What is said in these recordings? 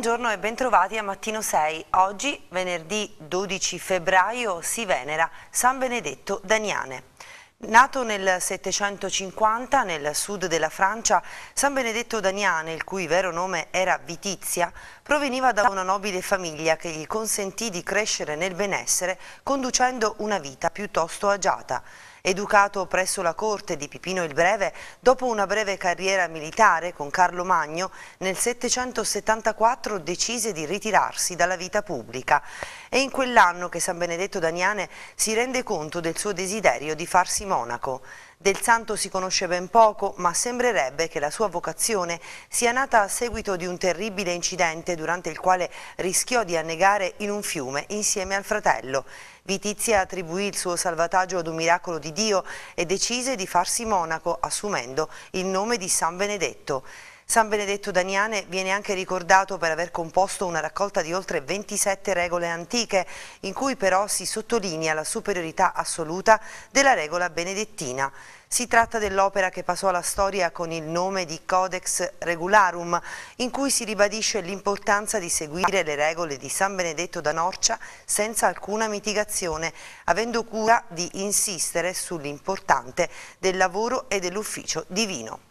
Buongiorno e bentrovati a Mattino 6. Oggi, venerdì 12 febbraio, si venera San Benedetto Daniane. Nato nel 750 nel sud della Francia, San Benedetto Daniane, il cui vero nome era Vitizia, proveniva da una nobile famiglia che gli consentì di crescere nel benessere conducendo una vita piuttosto agiata. Educato presso la corte di Pipino il Breve, dopo una breve carriera militare con Carlo Magno, nel 774 decise di ritirarsi dalla vita pubblica. È in quell'anno che San Benedetto Daniane si rende conto del suo desiderio di farsi monaco. Del santo si conosce ben poco, ma sembrerebbe che la sua vocazione sia nata a seguito di un terribile incidente durante il quale rischiò di annegare in un fiume insieme al fratello. Vitizia attribuì il suo salvataggio ad un miracolo di Dio e decise di farsi monaco assumendo il nome di San Benedetto. San Benedetto Daniane viene anche ricordato per aver composto una raccolta di oltre 27 regole antiche, in cui però si sottolinea la superiorità assoluta della regola benedettina. Si tratta dell'opera che passò alla storia con il nome di Codex Regularum, in cui si ribadisce l'importanza di seguire le regole di San Benedetto da Norcia senza alcuna mitigazione, avendo cura di insistere sull'importante del lavoro e dell'ufficio divino.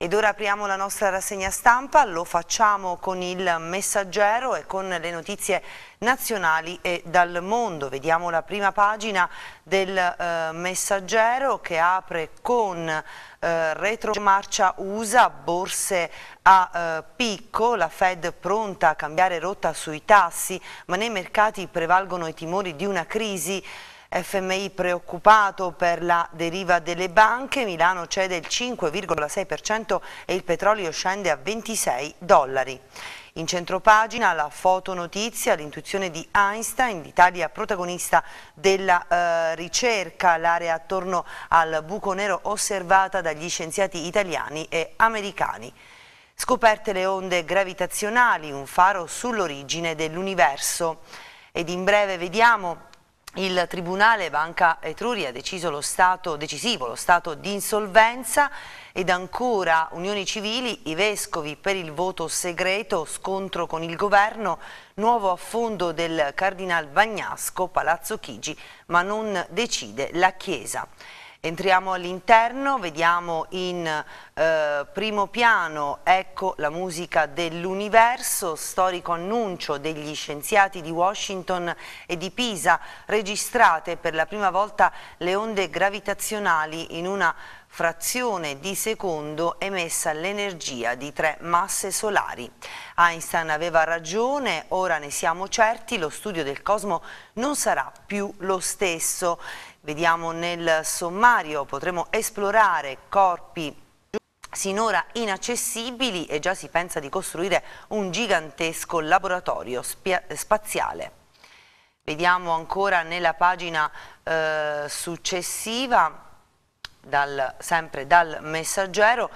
Ed ora apriamo la nostra rassegna stampa, lo facciamo con il messaggero e con le notizie nazionali e dal mondo. Vediamo la prima pagina del eh, messaggero che apre con eh, retromarcia USA, borse a eh, picco, la Fed pronta a cambiare rotta sui tassi, ma nei mercati prevalgono i timori di una crisi FMI preoccupato per la deriva delle banche, Milano cede il 5,6% e il petrolio scende a 26 dollari. In centropagina la fotonotizia, l'intuizione di Einstein, l'Italia protagonista della eh, ricerca, l'area attorno al buco nero osservata dagli scienziati italiani e americani. Scoperte le onde gravitazionali, un faro sull'origine dell'universo. Ed in breve vediamo il Tribunale Banca Etruria ha deciso lo stato decisivo, lo stato di insolvenza ed ancora Unioni Civili, i Vescovi per il voto segreto, scontro con il governo, nuovo affondo del Cardinal Bagnasco, Palazzo Chigi, ma non decide la Chiesa. Entriamo all'interno, vediamo in eh, primo piano, ecco la musica dell'universo, storico annuncio degli scienziati di Washington e di Pisa, registrate per la prima volta le onde gravitazionali in una frazione di secondo emessa l'energia di tre masse solari. Einstein aveva ragione, ora ne siamo certi, lo studio del cosmo non sarà più lo stesso. Vediamo nel sommario, potremo esplorare corpi sinora inaccessibili e già si pensa di costruire un gigantesco laboratorio spaziale. Vediamo ancora nella pagina eh, successiva, dal, sempre dal messaggero,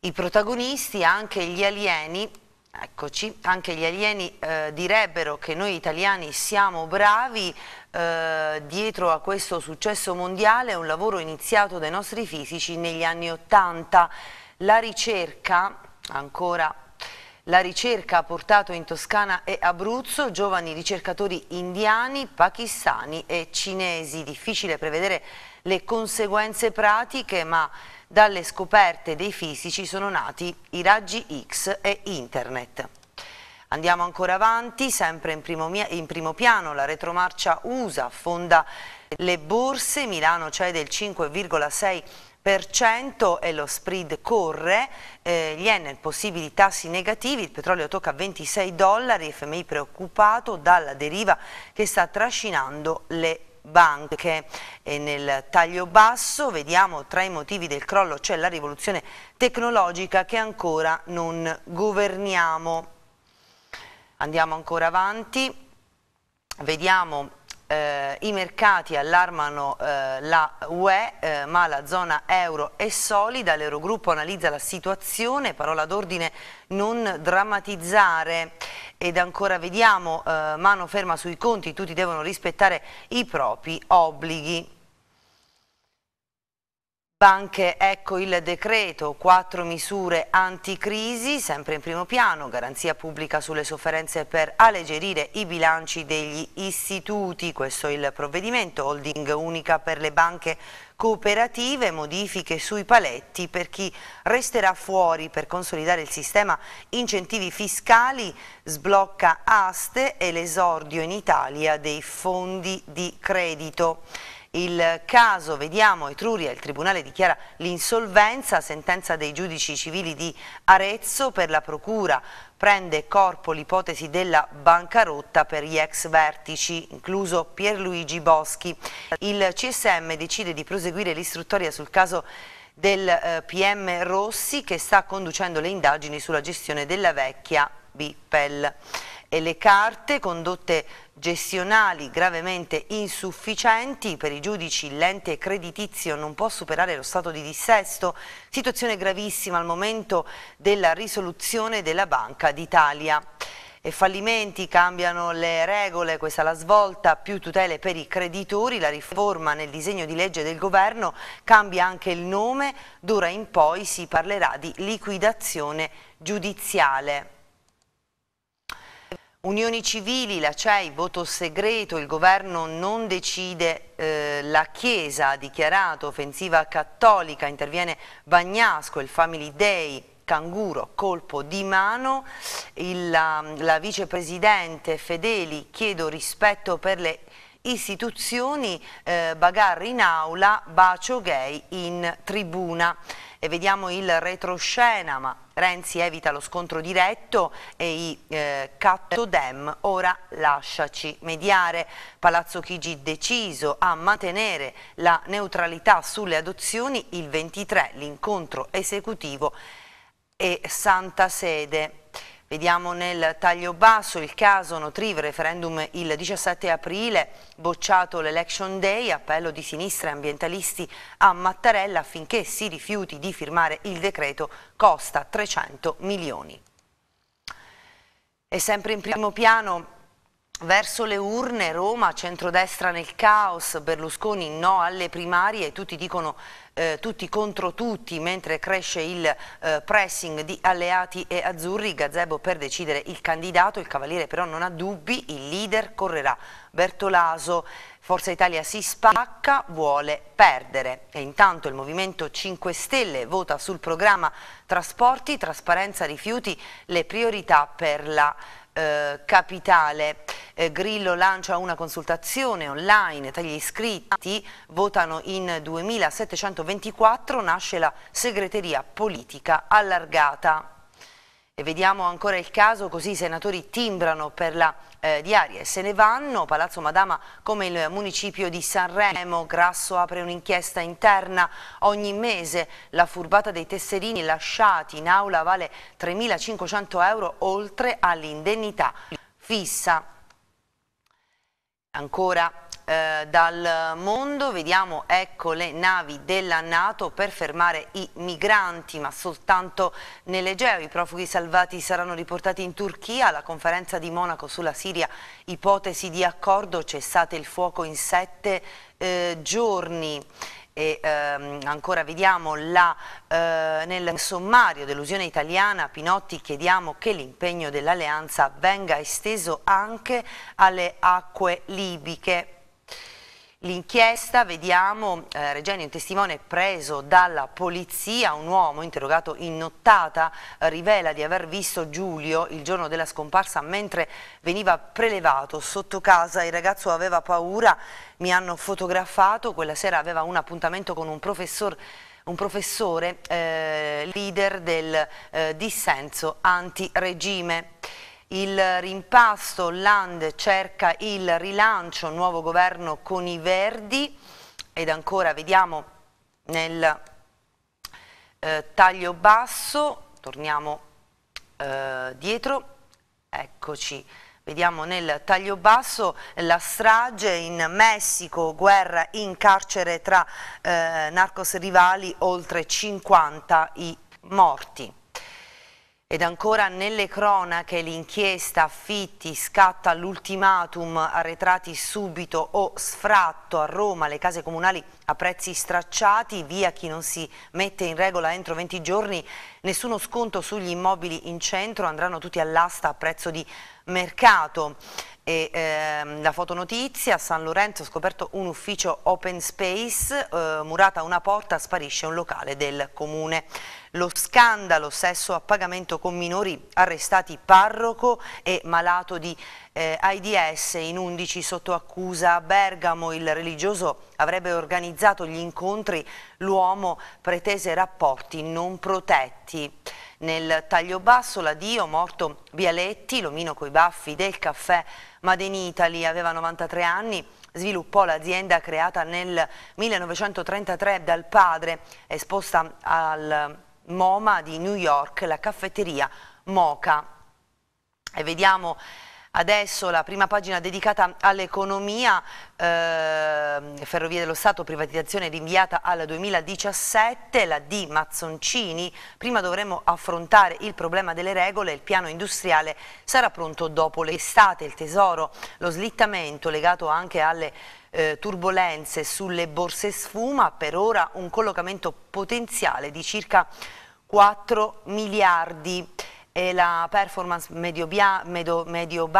i protagonisti, anche gli alieni, eccoci, anche gli alieni eh, direbbero che noi italiani siamo bravi, eh, dietro a questo successo mondiale è un lavoro iniziato dai nostri fisici negli anni Ottanta. La ricerca, ancora la ricerca ha portato in Toscana e Abruzzo giovani ricercatori indiani, pakistani e cinesi. Difficile prevedere le conseguenze pratiche, ma dalle scoperte dei fisici sono nati i raggi X e Internet. Andiamo ancora avanti, sempre in primo, in primo piano la retromarcia USA affonda le borse, Milano cede il 5,6% e lo spread corre, eh, gli Enel possibili tassi negativi, il petrolio tocca 26 dollari, FMI preoccupato dalla deriva che sta trascinando le banche. E nel taglio basso vediamo tra i motivi del crollo c'è la rivoluzione tecnologica che ancora non governiamo. Andiamo ancora avanti, vediamo eh, i mercati allarmano eh, la UE, eh, ma la zona euro è solida, l'Eurogruppo analizza la situazione, parola d'ordine non drammatizzare ed ancora vediamo, eh, mano ferma sui conti, tutti devono rispettare i propri obblighi. Banche, ecco il decreto, quattro misure anticrisi, sempre in primo piano, garanzia pubblica sulle sofferenze per alleggerire i bilanci degli istituti, questo è il provvedimento, holding unica per le banche cooperative, modifiche sui paletti per chi resterà fuori per consolidare il sistema incentivi fiscali, sblocca aste e l'esordio in Italia dei fondi di credito il caso, vediamo, Etruria, il Tribunale dichiara l'insolvenza, sentenza dei giudici civili di Arezzo per la Procura prende corpo l'ipotesi della bancarotta per gli ex vertici, incluso Pierluigi Boschi. Il CSM decide di proseguire l'istruttoria sul caso del eh, PM Rossi che sta conducendo le indagini sulla gestione della vecchia Bipel e le carte, condotte gestionali gravemente insufficienti, per i giudici l'ente creditizio non può superare lo stato di dissesto, situazione gravissima al momento della risoluzione della Banca d'Italia. E fallimenti, cambiano le regole, questa è la svolta, più tutele per i creditori, la riforma nel disegno di legge del governo cambia anche il nome, d'ora in poi si parlerà di liquidazione giudiziale. Unioni civili, la CEI, voto segreto, il governo non decide, eh, la Chiesa ha dichiarato offensiva cattolica, interviene Bagnasco, il Family Day, canguro, colpo di mano, il, la, la vicepresidente Fedeli chiedo rispetto per le istituzioni, eh, bagarre in aula, bacio gay in tribuna e vediamo il retroscena, ma Renzi evita lo scontro diretto e i eh, Cattodem ora lasciaci mediare. Palazzo Chigi deciso a mantenere la neutralità sulle adozioni il 23, l'incontro esecutivo e Santa Sede. Vediamo nel taglio basso il caso Notriv, referendum il 17 aprile, bocciato l'election day, appello di sinistra e ambientalisti a Mattarella affinché si rifiuti di firmare il decreto, costa 300 milioni. E sempre in primo piano Verso le urne, Roma, centrodestra nel caos, Berlusconi no alle primarie, tutti dicono eh, tutti contro tutti mentre cresce il eh, pressing di alleati e azzurri, Gazebo per decidere il candidato, il Cavaliere però non ha dubbi, il leader correrà Bertolaso, Forza Italia si spacca, vuole perdere e intanto il Movimento 5 Stelle vota sul programma trasporti, trasparenza, rifiuti, le priorità per la eh, capitale. Eh, Grillo lancia una consultazione online tra gli iscritti, votano in 2724, nasce la segreteria politica allargata. E vediamo ancora il caso, così i senatori timbrano per la eh, diaria e se ne vanno. Palazzo Madama come il municipio di Sanremo, Grasso apre un'inchiesta interna ogni mese. La furbata dei tesserini lasciati in aula vale 3.500 euro oltre all'indennità fissa. Ancora eh, dal mondo vediamo ecco le navi della Nato per fermare i migranti ma soltanto nell'Egeo i profughi salvati saranno riportati in Turchia alla conferenza di Monaco sulla Siria ipotesi di accordo cessate il fuoco in sette eh, giorni e ehm, ancora vediamo la, eh, nel sommario dell'usione italiana Pinotti chiediamo che l'impegno dell'alleanza venga esteso anche alle acque libiche L'inchiesta, vediamo, eh, Regenio, un testimone preso dalla polizia, un uomo interrogato in nottata, eh, rivela di aver visto Giulio il giorno della scomparsa mentre veniva prelevato sotto casa, il ragazzo aveva paura, mi hanno fotografato, quella sera aveva un appuntamento con un, professor, un professore eh, leader del eh, dissenso antiregime. Il rimpasto Land cerca il rilancio, nuovo governo con i Verdi ed ancora vediamo nel eh, taglio basso, torniamo eh, dietro, eccoci, Vediamo nel taglio basso la strage in Messico, guerra in carcere tra eh, narcos rivali, oltre 50 i morti. Ed ancora nelle cronache l'inchiesta affitti scatta l'ultimatum arretrati subito o sfratto a Roma le case comunali a prezzi stracciati, via chi non si mette in regola entro 20 giorni, nessuno sconto sugli immobili in centro, andranno tutti all'asta a prezzo di mercato. E, ehm, la fotonotizia, a San Lorenzo ha scoperto un ufficio open space, eh, murata una porta, sparisce un locale del comune lo scandalo sesso a pagamento con minori arrestati parroco e malato di eh, AIDS in 11 sotto accusa a Bergamo. Il religioso avrebbe organizzato gli incontri, l'uomo pretese rapporti non protetti. Nel taglio basso la Dio, morto Bialetti, l'omino coi baffi del caffè Made in Italy, aveva 93 anni, sviluppò l'azienda creata nel 1933 dal padre, esposta al MoMA di New York, la caffetteria Moca. E vediamo adesso la prima pagina dedicata all'economia, eh, Ferrovie dello Stato, privatizzazione rinviata al 2017, la D Mazzoncini, prima dovremo affrontare il problema delle regole, il piano industriale sarà pronto dopo l'estate, il tesoro, lo slittamento legato anche alle eh, turbulenze sulle borse sfuma, per ora un collocamento potenziale di circa 4 miliardi e la performance Mediobanca, medio, medio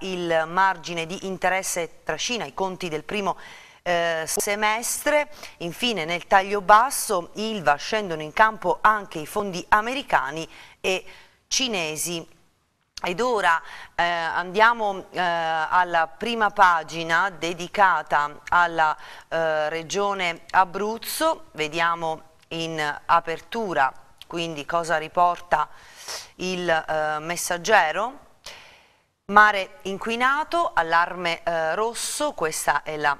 il margine di interesse trascina i conti del primo eh, semestre, infine nel taglio basso Ilva scendono in campo anche i fondi americani e cinesi. Ed ora eh, andiamo eh, alla prima pagina dedicata alla eh, regione Abruzzo, vediamo in apertura quindi cosa riporta il eh, messaggero. Mare inquinato, allarme eh, rosso, questa è la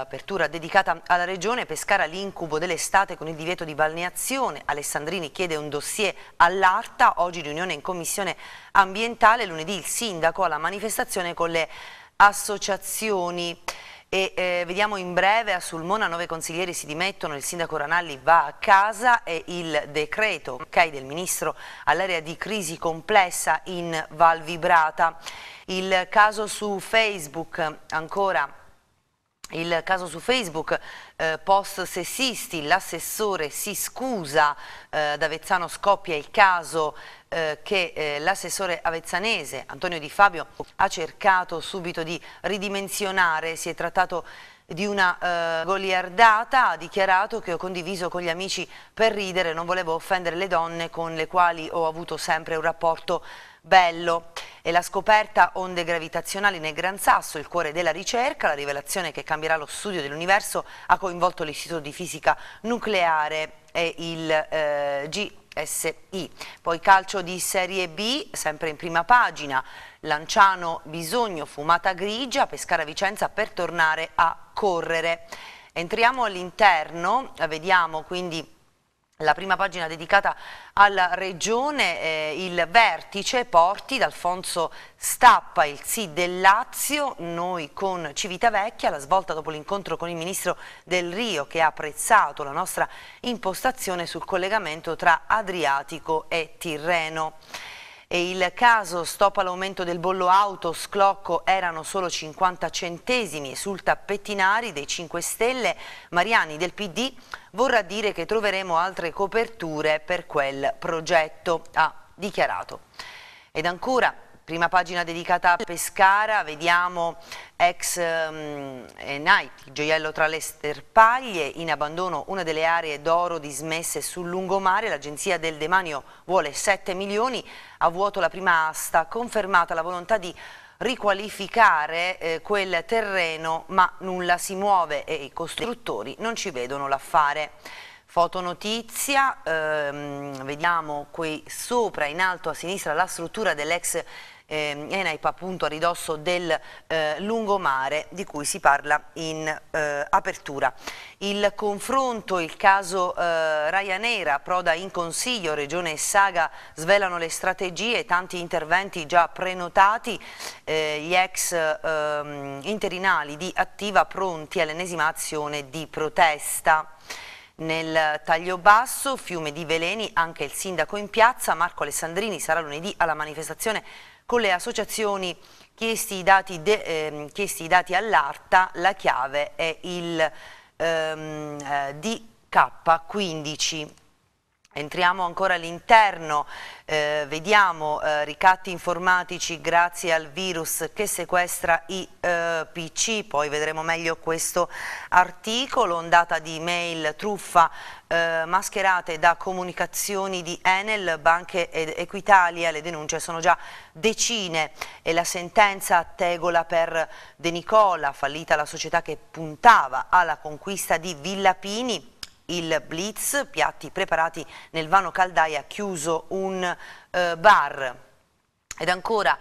apertura dedicata alla regione, Pescara l'incubo dell'estate con il divieto di balneazione, Alessandrini chiede un dossier all'ARTA, oggi riunione in commissione ambientale, lunedì il sindaco alla manifestazione con le associazioni. E, eh, vediamo in breve a Sulmona nove consiglieri si dimettono, il sindaco Ranalli va a casa e il decreto okay, del ministro all'area di crisi complessa in Val Vibrata. Il caso su Facebook ancora il caso su Facebook, eh, post sessisti, l'assessore si scusa, eh, ad Avezzano scoppia il caso eh, che eh, l'assessore avezzanese Antonio Di Fabio ha cercato subito di ridimensionare, si è trattato di una eh, goliardata, ha dichiarato che ho condiviso con gli amici per ridere, non volevo offendere le donne con le quali ho avuto sempre un rapporto Bello. E la scoperta onde gravitazionali nel Gran Sasso, il cuore della ricerca, la rivelazione che cambierà lo studio dell'universo, ha coinvolto l'Istituto di Fisica Nucleare e il eh, GSI. Poi calcio di Serie B, sempre in prima pagina, Lanciano Bisogno, fumata grigia, Pescara Vicenza per tornare a correre. Entriamo all'interno, vediamo quindi la prima pagina dedicata alla regione, eh, il vertice Porti d'Alfonso Stappa, il sì del Lazio, noi con Civitavecchia, la svolta dopo l'incontro con il ministro del Rio che ha apprezzato la nostra impostazione sul collegamento tra Adriatico e Tirreno. E il caso stop all'aumento del bollo auto, sclocco erano solo 50 centesimi, sul Pettinari dei 5 Stelle, Mariani del PD, vorrà dire che troveremo altre coperture per quel progetto, ha dichiarato. Ed ancora Prima pagina dedicata a Pescara, vediamo ex um, ehm, eh, Night, gioiello tra le sterpaglie, in abbandono una delle aree d'oro dismesse sul lungomare, l'agenzia del demanio vuole 7 milioni, a vuoto la prima asta, confermata la volontà di riqualificare eh, quel terreno ma nulla si muove e i costruttori non ci vedono l'affare. Fotonotizia, ehm, vediamo qui sopra in alto a sinistra la struttura dell'ex eh, ENAIP appunto a ridosso del eh, lungomare di cui si parla in eh, apertura. Il confronto, il caso eh, Ryanair, Proda in Consiglio, Regione e Saga svelano le strategie, tanti interventi già prenotati, eh, gli ex ehm, interinali di Attiva pronti all'ennesima azione di protesta. Nel taglio basso, fiume di veleni, anche il sindaco in piazza, Marco Alessandrini sarà lunedì alla manifestazione con le associazioni chiesti i dati, eh, dati all'ARTA, la chiave è il ehm, eh, DK15. Entriamo ancora all'interno, eh, vediamo eh, ricatti informatici grazie al virus che sequestra i eh, PC, poi vedremo meglio questo articolo, ondata di mail truffa eh, mascherate da comunicazioni di Enel, Banche ed Equitalia, le denunce sono già decine e la sentenza a tegola per De Nicola, fallita la società che puntava alla conquista di Villapini, il blitz, piatti preparati nel vano caldaia chiuso un eh, bar. Ed ancora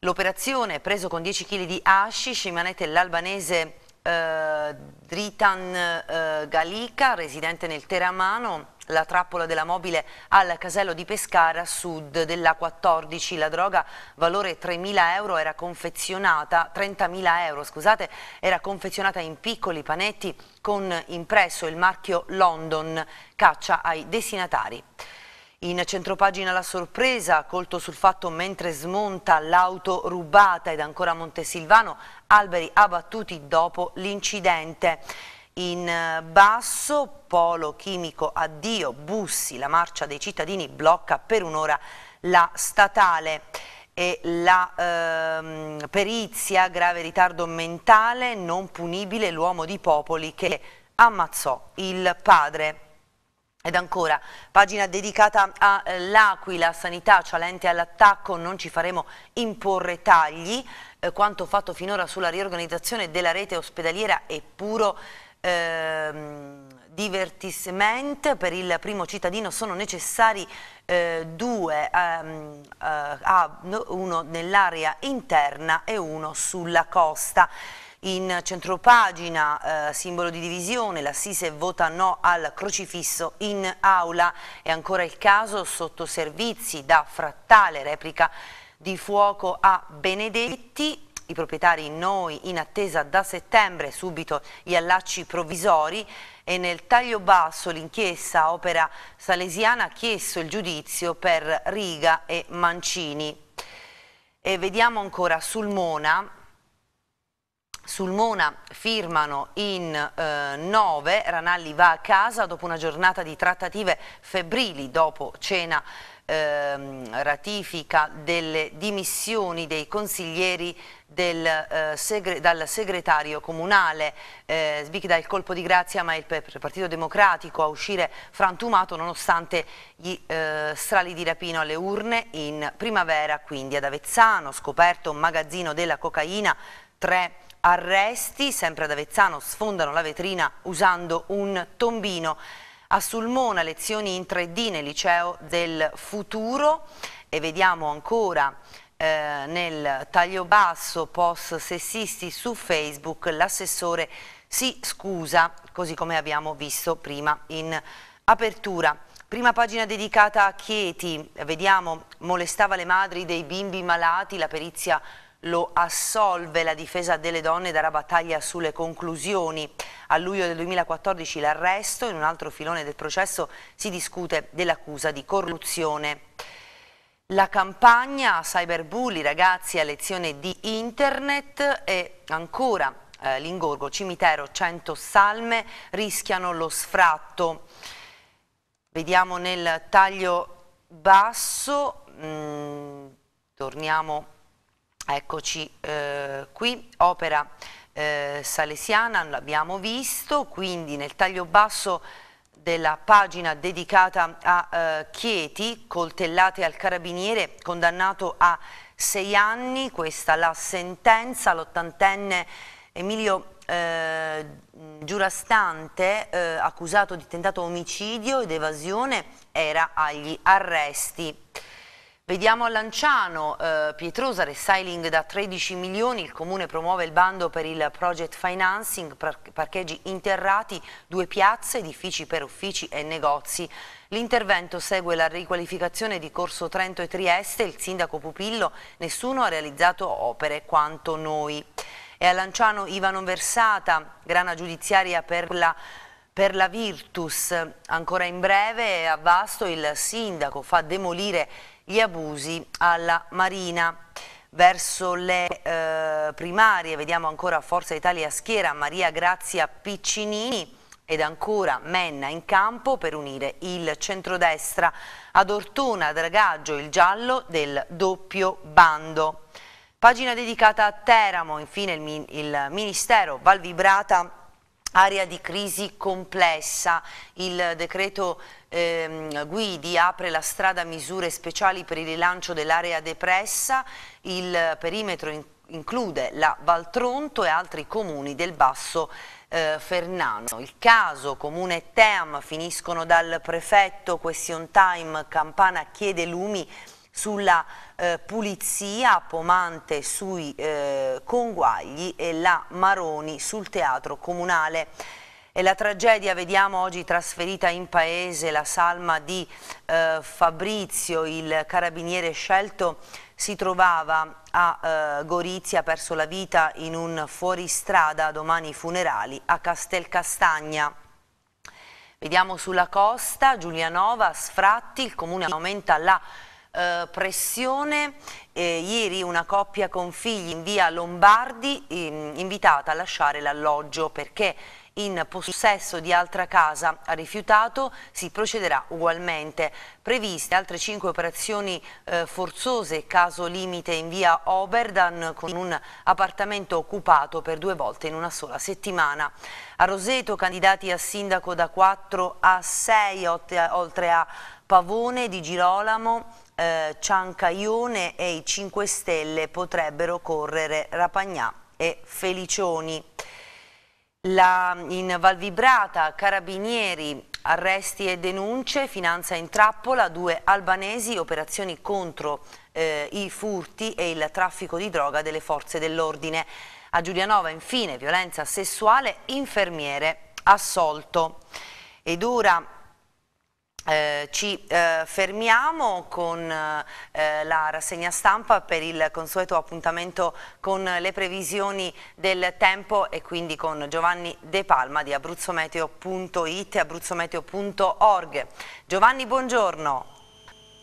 l'operazione preso con 10 kg di hashish in manette l'albanese eh, Dritan eh, Galika, residente nel Teramano, la trappola della mobile al casello di Pescara, sud della 14. La droga, valore 3.000 euro, era confezionata, 30.000 euro, scusate, era confezionata in piccoli panetti con impresso il marchio London, caccia ai destinatari. In centropagina la sorpresa, colto sul fatto mentre smonta l'auto rubata ed ancora Montesilvano, alberi abbattuti dopo l'incidente. In eh, basso, polo chimico addio, bussi, la marcia dei cittadini blocca per un'ora la statale e la ehm, perizia grave ritardo mentale non punibile l'uomo di Popoli che ammazzò il padre. Ed ancora, pagina dedicata all'Aquila, eh, sanità cialente all'attacco, non ci faremo imporre tagli, eh, quanto fatto finora sulla riorganizzazione della rete ospedaliera è puro Ehm, divertissement per il primo cittadino sono necessari eh, due, ehm, eh, ah, uno nell'area interna e uno sulla costa. In centropagina, eh, simbolo di divisione, l'assise vota no al crocifisso in aula. È ancora il caso sotto servizi da frattale, replica di fuoco a Benedetti i proprietari noi in attesa da settembre subito gli allacci provvisori e nel taglio basso l'inchiesta opera salesiana ha chiesto il giudizio per Riga e Mancini. E vediamo ancora sul Mona, sul Mona firmano in eh, nove, Ranalli va a casa dopo una giornata di trattative febbrili dopo cena ehm, ratifica delle dimissioni dei consiglieri del, eh, segre dal segretario comunale. Eh, Sbicchi dà il colpo di grazia ma il Partito Democratico a uscire frantumato nonostante gli eh, strali di rapino alle urne in primavera, quindi ad Avezzano, scoperto un magazzino della cocaina, tre arresti, sempre ad Avezzano sfondano la vetrina usando un tombino. A Sulmona lezioni in 3D nel liceo del futuro e vediamo ancora eh, nel taglio basso post sessisti su Facebook l'assessore si scusa, così come abbiamo visto prima in apertura. Prima pagina dedicata a Chieti, vediamo molestava le madri dei bimbi malati, la perizia lo assolve la difesa delle donne dalla battaglia sulle conclusioni. A luglio del 2014 l'arresto, in un altro filone del processo si discute dell'accusa di corruzione. La campagna cyberbulli ragazzi a lezione di internet e ancora eh, l'ingorgo cimitero 100 salme rischiano lo sfratto. Vediamo nel taglio basso, mm, torniamo Eccoci eh, qui, opera eh, salesiana, l'abbiamo visto, quindi nel taglio basso della pagina dedicata a eh, Chieti, coltellate al carabiniere, condannato a sei anni, questa la sentenza, l'ottantenne Emilio eh, Giurastante, eh, accusato di tentato omicidio ed evasione, era agli arresti. Vediamo a Lanciano, eh, Pietrosa, restyling da 13 milioni, il comune promuove il bando per il project financing, parcheggi interrati, due piazze, edifici per uffici e negozi. L'intervento segue la riqualificazione di Corso Trento e Trieste, il sindaco Pupillo, nessuno ha realizzato opere quanto noi. E a Lanciano Ivano Versata, grana giudiziaria per la per la Virtus. Ancora in breve a Vasto il sindaco fa demolire gli abusi alla Marina. Verso le eh, primarie vediamo ancora Forza Italia Schiera, Maria Grazia Piccinini ed ancora Menna in campo per unire il centrodestra ad Ortona Dragaggio il giallo del doppio bando. Pagina dedicata a Teramo, infine il, il Ministero Valvibrata, area di crisi complessa, il decreto ehm, Guidi apre la strada a misure speciali per il rilancio dell'area depressa, il perimetro in include la Valtronto e altri comuni del Basso eh, Fernano. Il caso Comune Team finiscono dal prefetto Question Time Campana chiede lumi sulla eh, pulizia, Pomante sui eh, conguagli e la Maroni sul teatro comunale. E la tragedia, vediamo oggi trasferita in paese la salma di eh, Fabrizio, il carabiniere scelto, si trovava a eh, Gorizia, ha perso la vita in un fuoristrada, domani funerali a Castelcastagna. Vediamo sulla costa, Giulianova, Sfratti, il comune aumenta la eh, pressione. Eh, ieri una coppia con figli in via Lombardi invitata a lasciare l'alloggio perché in possesso di altra casa ha rifiutato, si procederà ugualmente. Previste altre cinque operazioni eh, forzose, caso limite in via Oberdan con un appartamento occupato per due volte in una sola settimana. A Roseto candidati a sindaco da 4 a 6, oltre a Pavone di Girolamo, eh, Ciancaione e i 5 Stelle potrebbero correre Rapagnà e Felicioni. La, in Valvibrata, Carabinieri, arresti e denunce, finanza in trappola, due albanesi, operazioni contro eh, i furti e il traffico di droga delle forze dell'ordine. A Giulianova infine violenza sessuale, infermiere assolto. Ed ora eh, ci eh, fermiamo con eh, la rassegna stampa per il consueto appuntamento con le previsioni del tempo e quindi con Giovanni De Palma di abruzzometeo.it e abruzzometeo.org. Giovanni, buongiorno.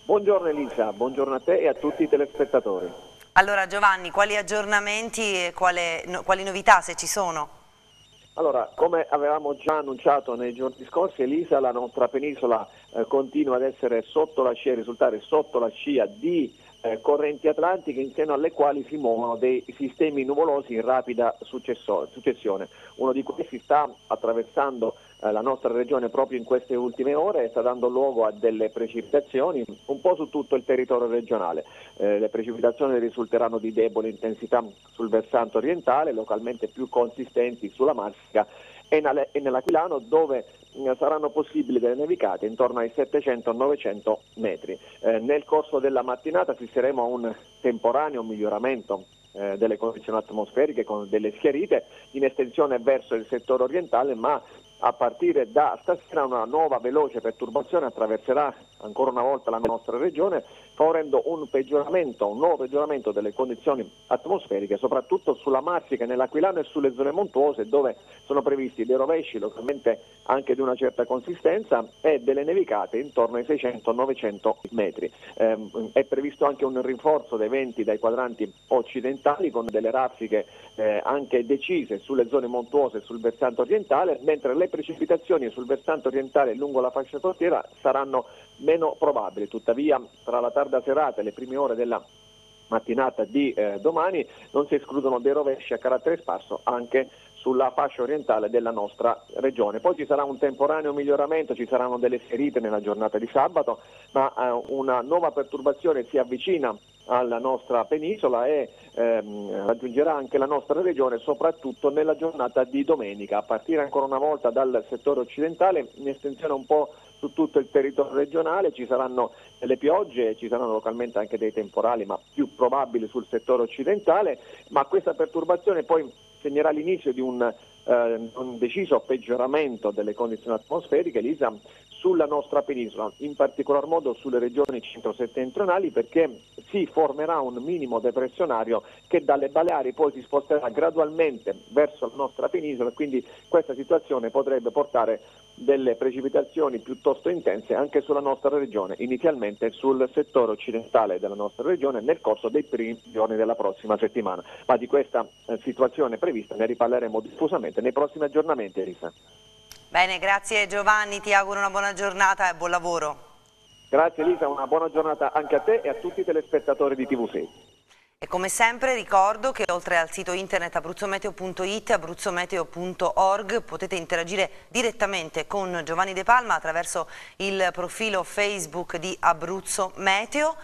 Buongiorno Elisa, buongiorno a te e a tutti i telespettatori. Allora Giovanni, quali aggiornamenti e quale, no, quali novità se ci sono? Allora, come avevamo già annunciato nei giorni scorsi, Elisa, la nostra penisola eh, continua ad essere sotto la scia, risultare sotto la scia di eh, correnti atlantiche in seno alle quali si muovono dei sistemi nuvolosi in rapida successione. Uno di questi sta attraversando eh, la nostra regione proprio in queste ultime ore sta dando luogo a delle precipitazioni un po' su tutto il territorio regionale. Eh, le precipitazioni risulteranno di debole intensità sul versante orientale, localmente più consistenti sulla Marsica e, nell'Aquilano dove mm, saranno possibili delle nevicate intorno ai 700-900 metri. Eh, nel corso della mattinata fisseremo un temporaneo miglioramento eh, delle condizioni atmosferiche con delle schiarite in estensione verso il settore orientale, ma a partire da stasera una nuova veloce perturbazione attraverserà ancora una volta la nostra regione, favorendo un peggioramento, un nuovo peggioramento delle condizioni atmosferiche, soprattutto sulla Marsica, nell'Aquilano e sulle zone montuose dove sono previsti dei rovesci localmente anche di una certa consistenza e delle nevicate intorno ai 600-900 metri. Eh, è previsto anche un rinforzo dei venti dai quadranti occidentali con delle raffiche eh, anche decise sulle zone montuose e sul versante orientale, mentre le precipitazioni sul versante orientale lungo la fascia costiera saranno meno probabili, tuttavia tra la tarda serata e le prime ore della mattinata di eh, domani non si escludono dei rovesci a carattere sparso anche sulla fascia orientale della nostra regione. Poi ci sarà un temporaneo miglioramento, ci saranno delle ferite nella giornata di sabato, ma eh, una nuova perturbazione si avvicina alla nostra penisola e ehm, raggiungerà anche la nostra regione soprattutto nella giornata di domenica, a partire ancora una volta dal settore occidentale in estensione un po' su tutto il territorio regionale, ci saranno delle piogge, ci saranno localmente anche dei temporali, ma più probabili sul settore occidentale, ma questa perturbazione poi segnerà l'inizio di un, eh, un deciso peggioramento delle condizioni atmosferiche, l'ISA sulla nostra penisola, in particolar modo sulle regioni centro-settentrionali, perché si formerà un minimo depressionario che dalle Baleari poi si sposterà gradualmente verso la nostra penisola, quindi questa situazione potrebbe portare delle precipitazioni piuttosto intense anche sulla nostra regione, inizialmente sul settore occidentale della nostra regione nel corso dei primi giorni della prossima settimana. Ma di questa eh, situazione prevista ne riparleremo diffusamente nei prossimi aggiornamenti, Elisa. Bene, grazie Giovanni, ti auguro una buona giornata e buon lavoro. Grazie Lisa, una buona giornata anche a te e a tutti i telespettatori di TV6. E come sempre ricordo che oltre al sito internet abruzzometeo.it e abruzzometeo.org potete interagire direttamente con Giovanni De Palma attraverso il profilo Facebook di Abruzzo Meteo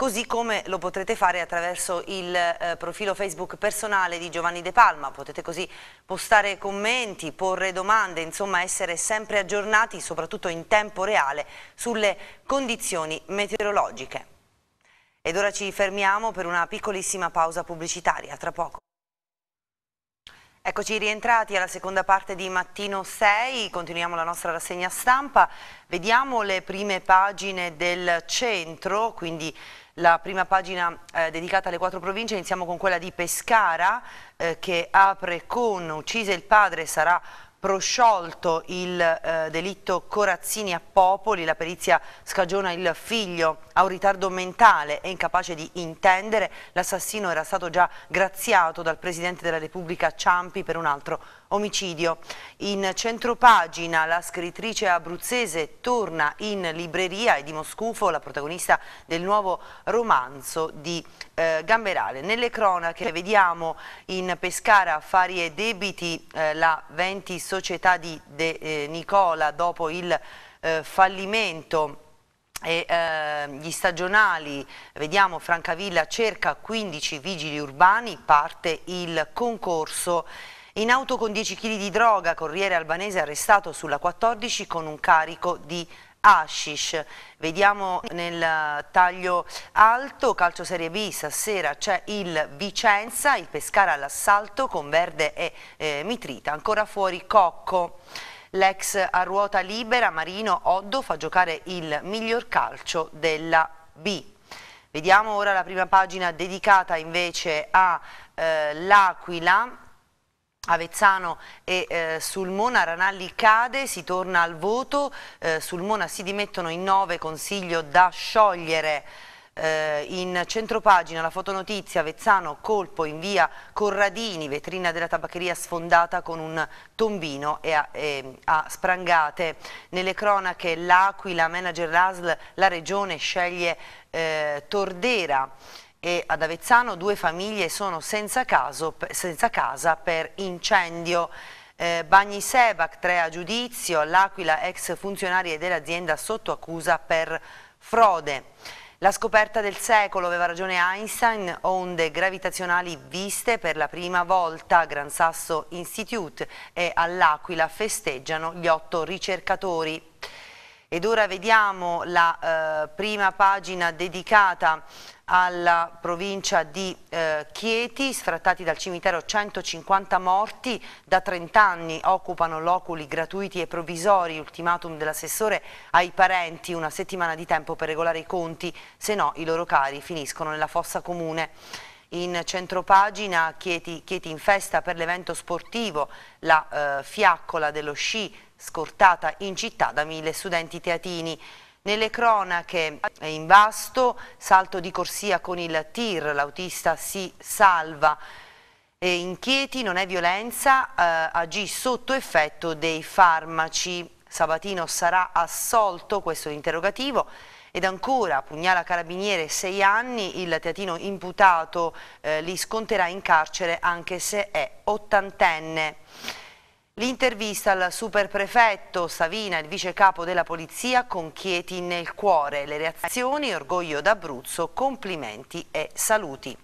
così come lo potrete fare attraverso il eh, profilo Facebook personale di Giovanni De Palma, potete così postare commenti, porre domande, insomma essere sempre aggiornati, soprattutto in tempo reale, sulle condizioni meteorologiche. Ed ora ci fermiamo per una piccolissima pausa pubblicitaria, tra poco. Eccoci rientrati alla seconda parte di Mattino 6, continuiamo la nostra rassegna stampa, vediamo le prime pagine del centro, quindi la prima pagina eh, dedicata alle quattro province, iniziamo con quella di Pescara eh, che apre con uccise il padre sarà prosciolto il eh, delitto Corazzini a Popoli, la perizia scagiona il figlio, a un ritardo mentale, è incapace di intendere, l'assassino era stato già graziato dal Presidente della Repubblica Ciampi per un altro omicidio. In centropagina la scrittrice abruzzese torna in libreria e di Moscufo, la protagonista del nuovo romanzo di eh, Gamberale. Nelle cronache vediamo in Pescara affari e debiti eh, la 20 società di De eh, Nicola dopo il eh, fallimento e, eh, gli stagionali, vediamo Francavilla cerca 15 vigili urbani, parte il concorso in auto con 10 kg di droga, corriere albanese arrestato sulla 14 con un carico di hashish. Vediamo nel eh, taglio alto, calcio Serie B, stasera c'è il Vicenza, il Pescara all'assalto con Verde e eh, Mitrita, ancora fuori Cocco. L'ex a ruota libera Marino Oddo fa giocare il miglior calcio della B. Vediamo ora la prima pagina dedicata invece all'Aquila. Eh, Avezzano e eh, Sulmona, Ranalli cade, si torna al voto, eh, Sulmona si dimettono in nove, consiglio da sciogliere eh, in centropagina la fotonotizia Avezzano colpo in via Corradini, vetrina della tabaccheria sfondata con un tombino e a, e a sprangate. Nelle cronache l'Aquila, manager Rasl, la regione sceglie eh, Tordera e ad Avezzano due famiglie sono senza, caso, senza casa per incendio. Eh, Bagni Sebac, tre a giudizio, l'Aquila, ex funzionari dell'azienda sotto accusa per frode. La scoperta del secolo aveva ragione Einstein, onde gravitazionali viste per la prima volta, Gran Sasso Institute e all'Aquila festeggiano gli otto ricercatori. Ed ora vediamo la eh, prima pagina dedicata alla provincia di eh, Chieti, sfrattati dal cimitero 150 morti, da 30 anni occupano loculi gratuiti e provvisori, ultimatum dell'assessore ai parenti, una settimana di tempo per regolare i conti, se no i loro cari finiscono nella fossa comune. In centropagina Chieti, Chieti in festa per l'evento sportivo, la eh, fiaccola dello sci scortata in città da mille studenti teatini. Nelle cronache è in vasto, salto di corsia con il tir, l'autista si salva. E in non è violenza, eh, agì sotto effetto dei farmaci. Sabatino sarà assolto, questo interrogativo. Ed ancora, pugnala carabiniere, sei anni, il teatino imputato eh, li sconterà in carcere anche se è ottantenne. L'intervista al superprefetto Savina, il vice capo della polizia, con Chieti nel cuore. Le reazioni, orgoglio d'Abruzzo, complimenti e saluti.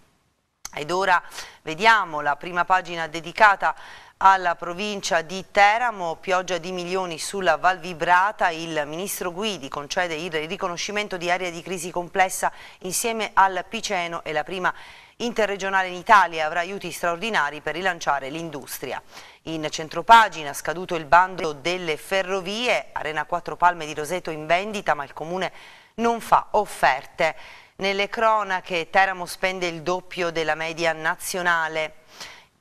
Ed ora vediamo la prima pagina dedicata alla provincia di Teramo, pioggia di milioni sulla Val Vibrata, il ministro Guidi concede il riconoscimento di area di crisi complessa insieme al Piceno e la prima interregionale in Italia avrà aiuti straordinari per rilanciare l'industria. In centropagina scaduto il bando delle ferrovie, Arena 4 Palme di Roseto in vendita ma il comune non fa offerte. Nelle cronache Teramo spende il doppio della media nazionale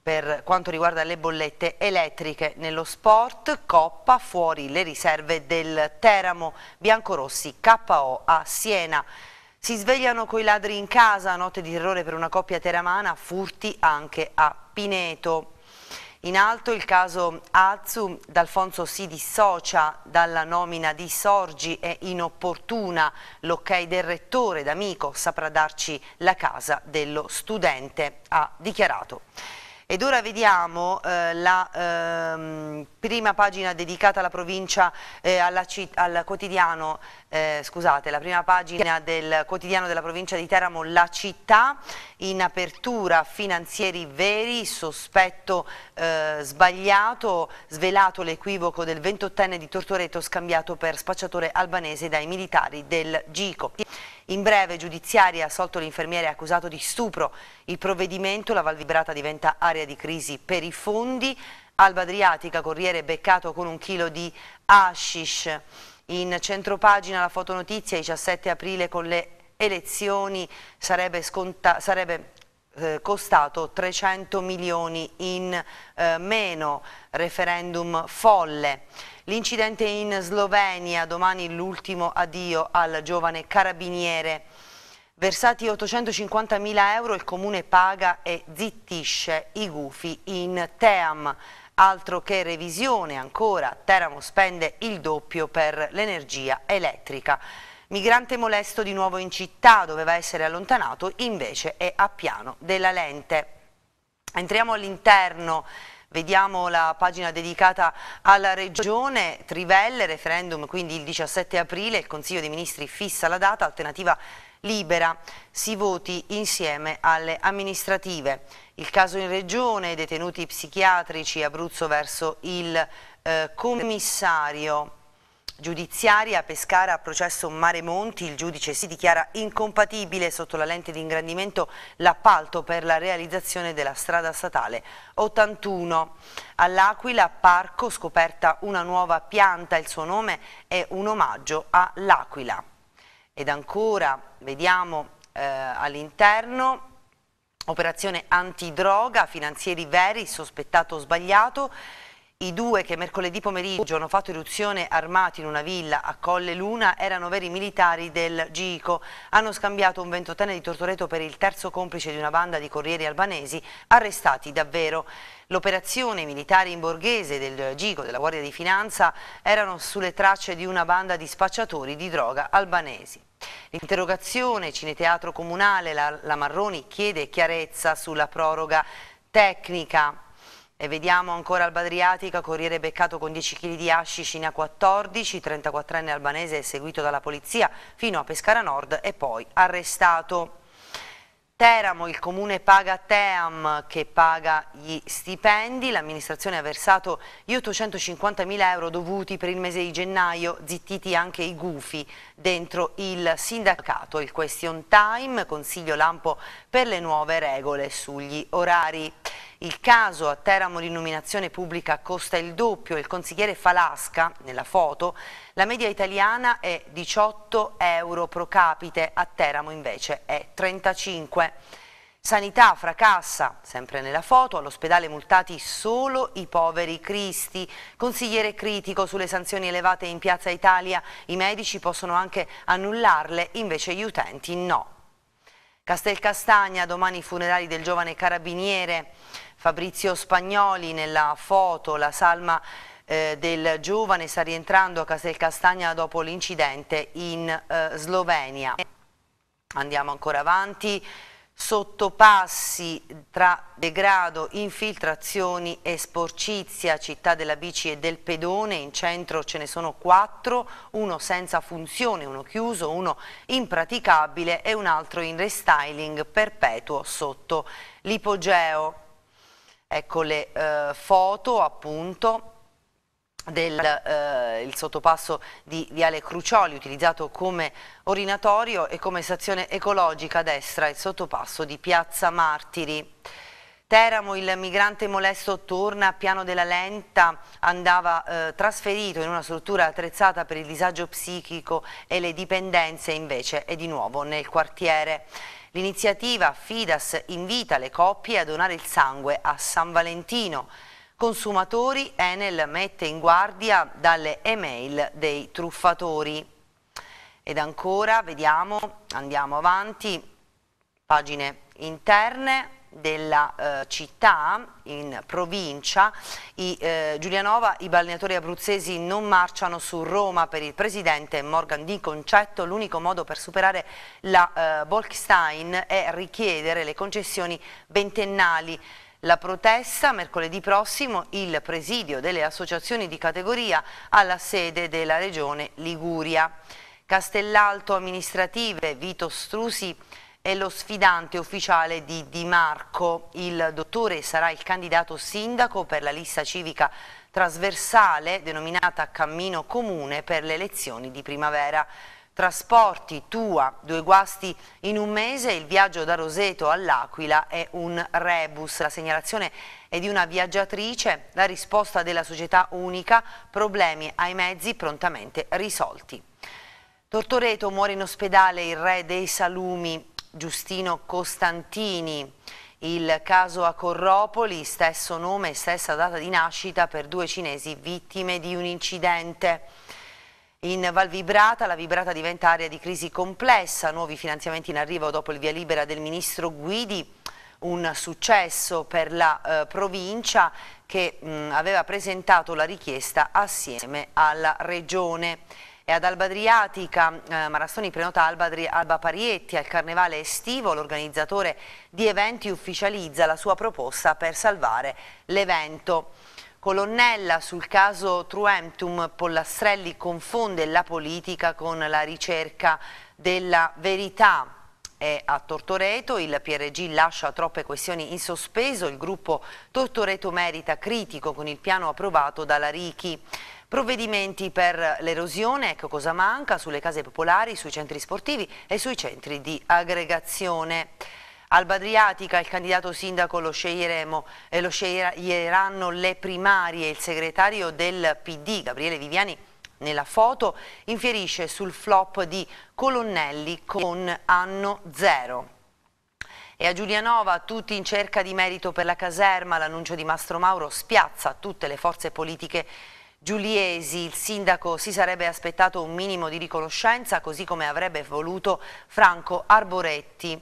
per quanto riguarda le bollette elettriche. Nello sport, Coppa fuori le riserve del Teramo, Biancorossi KO a Siena. Si svegliano coi ladri in casa, notte di terrore per una coppia teramana, furti anche a Pineto. In alto il caso Azzu, D'Alfonso si dissocia dalla nomina di Sorgi, è inopportuna, l'ok del rettore d'amico saprà darci la casa dello studente, ha dichiarato. Ed ora vediamo eh, la ehm, prima pagina dedicata alla provincia, eh, alla al quotidiano, eh, scusate, la prima pagina del quotidiano della provincia di Teramo, la città, in apertura finanzieri veri, sospetto eh, sbagliato, svelato l'equivoco del ventottenne di Tortoreto scambiato per spacciatore albanese dai militari del GICO. In breve, giudiziaria ha assolto l'infermiere accusato di stupro. Il provvedimento, la Val Vibrata diventa area di crisi per i fondi. Alba Adriatica, corriere beccato con un chilo di hashish. In centropagina la fotonotizia, 17 aprile con le elezioni, sarebbe, sconta, sarebbe eh, costato 300 milioni in eh, meno, referendum folle. L'incidente in Slovenia, domani l'ultimo addio al giovane carabiniere. Versati 850 mila euro, il comune paga e zittisce i gufi in Team. Altro che revisione ancora, Teramo spende il doppio per l'energia elettrica. Migrante molesto di nuovo in città, doveva essere allontanato, invece è a piano della lente. Entriamo all'interno Vediamo la pagina dedicata alla Regione Trivelle, referendum quindi il 17 aprile, il Consiglio dei Ministri fissa la data, alternativa libera, si voti insieme alle amministrative. Il caso in Regione, detenuti psichiatrici, Abruzzo verso il eh, commissario giudiziaria. Pescara a processo Mare Monti, il giudice si dichiara incompatibile sotto la lente di ingrandimento l'appalto per la realizzazione della strada statale 81. All'Aquila, Parco, scoperta una nuova pianta, il suo nome è un omaggio all'Aquila. Ed ancora, vediamo eh, all'interno... Operazione antidroga, finanzieri veri, sospettato sbagliato, i due che mercoledì pomeriggio hanno fatto irruzione armati in una villa a Colle Luna erano veri militari del GICO. Hanno scambiato un ventottenne di Tortoreto per il terzo complice di una banda di corrieri albanesi arrestati davvero. L'operazione militare in borghese del GICO della Guardia di Finanza erano sulle tracce di una banda di spacciatori di droga albanesi. L'interrogazione Cineteatro Comunale la, la Marroni chiede chiarezza sulla proroga tecnica e vediamo ancora Alba Adriatica, Corriere beccato con 10 kg di hashish ne ha 14, 34enne albanese seguito dalla polizia fino a Pescara Nord e poi arrestato. Teramo, il comune paga Team che paga gli stipendi, l'amministrazione ha versato gli 850.000 euro dovuti per il mese di gennaio, zittiti anche i gufi dentro il sindacato. Il question time, consiglio lampo per le nuove regole sugli orari. Il caso a Teramo l'illuminazione pubblica costa il doppio. Il consigliere Falasca, nella foto, la media italiana è 18 euro pro capite, a Teramo invece è 35. Sanità fracassa, sempre nella foto, all'ospedale multati solo i poveri cristi. Consigliere critico sulle sanzioni elevate in Piazza Italia, i medici possono anche annullarle, invece gli utenti no. Castelcastagna, domani i funerali del giovane carabiniere. Fabrizio Spagnoli nella foto, la salma eh, del giovane sta rientrando a Castagna dopo l'incidente in eh, Slovenia. Andiamo ancora avanti sottopassi tra degrado, infiltrazioni e sporcizia, città della bici e del pedone, in centro ce ne sono quattro, uno senza funzione, uno chiuso, uno impraticabile e un altro in restyling perpetuo sotto l'ipogeo. Ecco le eh, foto appunto del eh, sottopasso di Viale Crucioli utilizzato come orinatorio e come stazione ecologica a destra il sottopasso di Piazza Martiri. Teramo, il migrante molesto torna a Piano della Lenta, andava eh, trasferito in una struttura attrezzata per il disagio psichico e le dipendenze invece è di nuovo nel quartiere. L'iniziativa FIDAS invita le coppie a donare il sangue a San Valentino. Consumatori, Enel mette in guardia dalle email dei truffatori. Ed ancora, vediamo, andiamo avanti, pagine interne, della eh, città, in provincia, I, eh, Giulianova, i balneatori abruzzesi non marciano su Roma per il presidente Morgan di concetto, l'unico modo per superare la eh, Bolkstein è richiedere le concessioni ventennali la protesta mercoledì prossimo il presidio delle associazioni di categoria alla sede della regione Liguria. Castellalto amministrative Vito Strusi è lo sfidante ufficiale di Di Marco. Il dottore sarà il candidato sindaco per la lista civica trasversale denominata Cammino Comune per le elezioni di primavera. Trasporti, Tua, due guasti in un mese, il viaggio da Roseto all'Aquila è un rebus. La segnalazione è di una viaggiatrice, la risposta della società unica, problemi ai mezzi prontamente risolti. Tortoreto muore in ospedale il re dei salumi, Giustino Costantini. Il caso Acorropoli, stesso nome e stessa data di nascita per due cinesi vittime di un incidente. In Val Vibrata la vibrata diventa area di crisi complessa, nuovi finanziamenti in arrivo dopo il via libera del ministro Guidi, un successo per la eh, provincia che mh, mm, aveva presentato la richiesta assieme alla regione. E ad Alba Adriatica, eh, Marassoni prenota Alba, Alba Parietti al carnevale estivo. L'organizzatore di eventi ufficializza la sua proposta per salvare l'evento. Colonnella sul caso Truentum Pollastrelli confonde la politica con la ricerca della verità. E a Tortoreto il PRG lascia troppe questioni in sospeso, il gruppo Tortoreto merita critico con il piano approvato dalla Richi. Provvedimenti per l'erosione, ecco cosa manca, sulle case popolari, sui centri sportivi e sui centri di aggregazione. Alba Adriatica, il candidato sindaco lo sceglieremo e eh, lo sceglieranno le primarie. Il segretario del PD, Gabriele Viviani, nella foto infierisce sul flop di Colonnelli con anno zero. E a Giulianova tutti in cerca di merito per la caserma, l'annuncio di Mastro Mauro spiazza tutte le forze politiche Giuliesi, il sindaco si sarebbe aspettato un minimo di riconoscenza così come avrebbe voluto Franco Arboretti.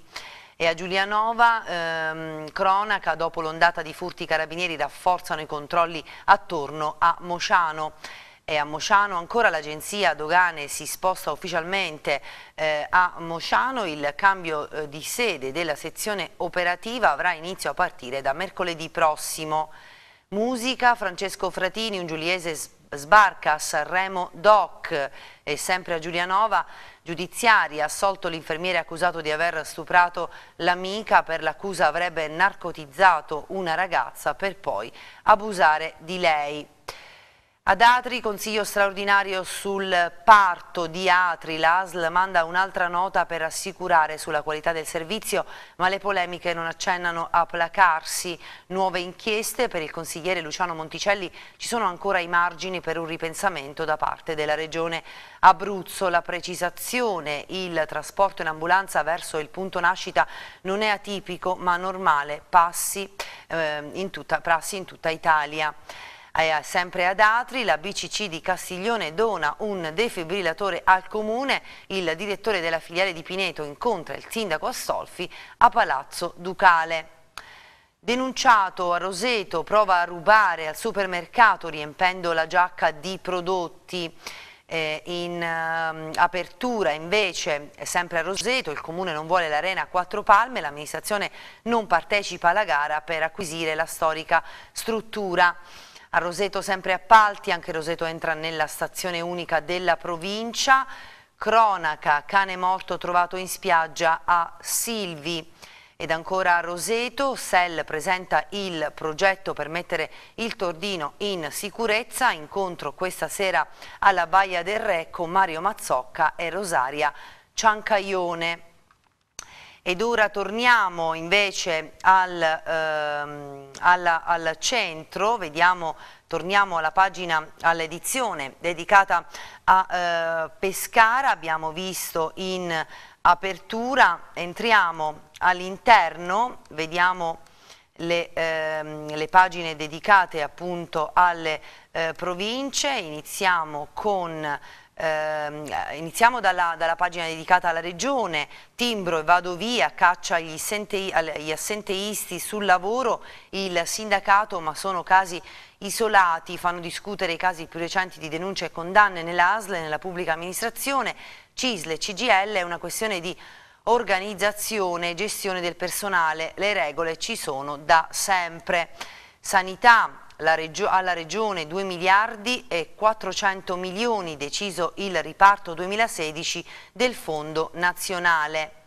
E a Giulianova, ehm, cronaca, dopo l'ondata di furti i carabinieri rafforzano i controlli attorno a Mociano. E a Mociano ancora l'agenzia Dogane si sposta ufficialmente eh, a Mociano, il cambio eh, di sede della sezione operativa avrà inizio a partire da mercoledì prossimo. Musica, Francesco Fratini, un giuliese sbarca a Sanremo Doc e sempre a Giulianova, giudiziaria, assolto l'infermiere accusato di aver stuprato l'amica, per l'accusa avrebbe narcotizzato una ragazza per poi abusare di lei. Ad Atri, consiglio straordinario sul parto di Atri, l'ASL manda un'altra nota per assicurare sulla qualità del servizio, ma le polemiche non accennano a placarsi. Nuove inchieste per il consigliere Luciano Monticelli, ci sono ancora i margini per un ripensamento da parte della regione Abruzzo. La precisazione, il trasporto in ambulanza verso il punto nascita non è atipico ma normale, passi, eh, in tutta, prassi in tutta Italia sempre ad Atri la BCC di Castiglione dona un defibrillatore al comune, il direttore della filiale di Pineto incontra il sindaco Astolfi a Palazzo Ducale. Denunciato a Roseto, prova a rubare al supermercato riempendo la giacca di prodotti. Eh, in ehm, apertura invece, sempre a Roseto, il comune non vuole l'arena a quattro palme, l'amministrazione non partecipa alla gara per acquisire la storica struttura. A Roseto sempre appalti, anche Roseto entra nella stazione unica della provincia. Cronaca, cane morto trovato in spiaggia a Silvi. Ed ancora a Roseto, Sell presenta il progetto per mettere il Tordino in sicurezza, incontro questa sera alla Baia del Re con Mario Mazzocca e Rosaria Ciancaione. Ed ora torniamo invece al, ehm, alla, al centro, vediamo, torniamo alla pagina, all'edizione dedicata a eh, Pescara, abbiamo visto in apertura, entriamo all'interno, vediamo le, ehm, le, pagine dedicate appunto alle eh, province, iniziamo con Ehm, eh, iniziamo dalla, dalla, pagina dedicata alla regione, timbro e vado via, caccia gli, assente, gli assenteisti sul lavoro, il sindacato, ma sono casi isolati, fanno discutere i casi più recenti di denunce e condanne nell'ASL, nella pubblica amministrazione, CISL e CGL, è una questione di organizzazione e gestione del personale, le regole ci sono da sempre. Sanità, Regio alla Regione 2 miliardi e 400 milioni, deciso il riparto 2016 del Fondo Nazionale.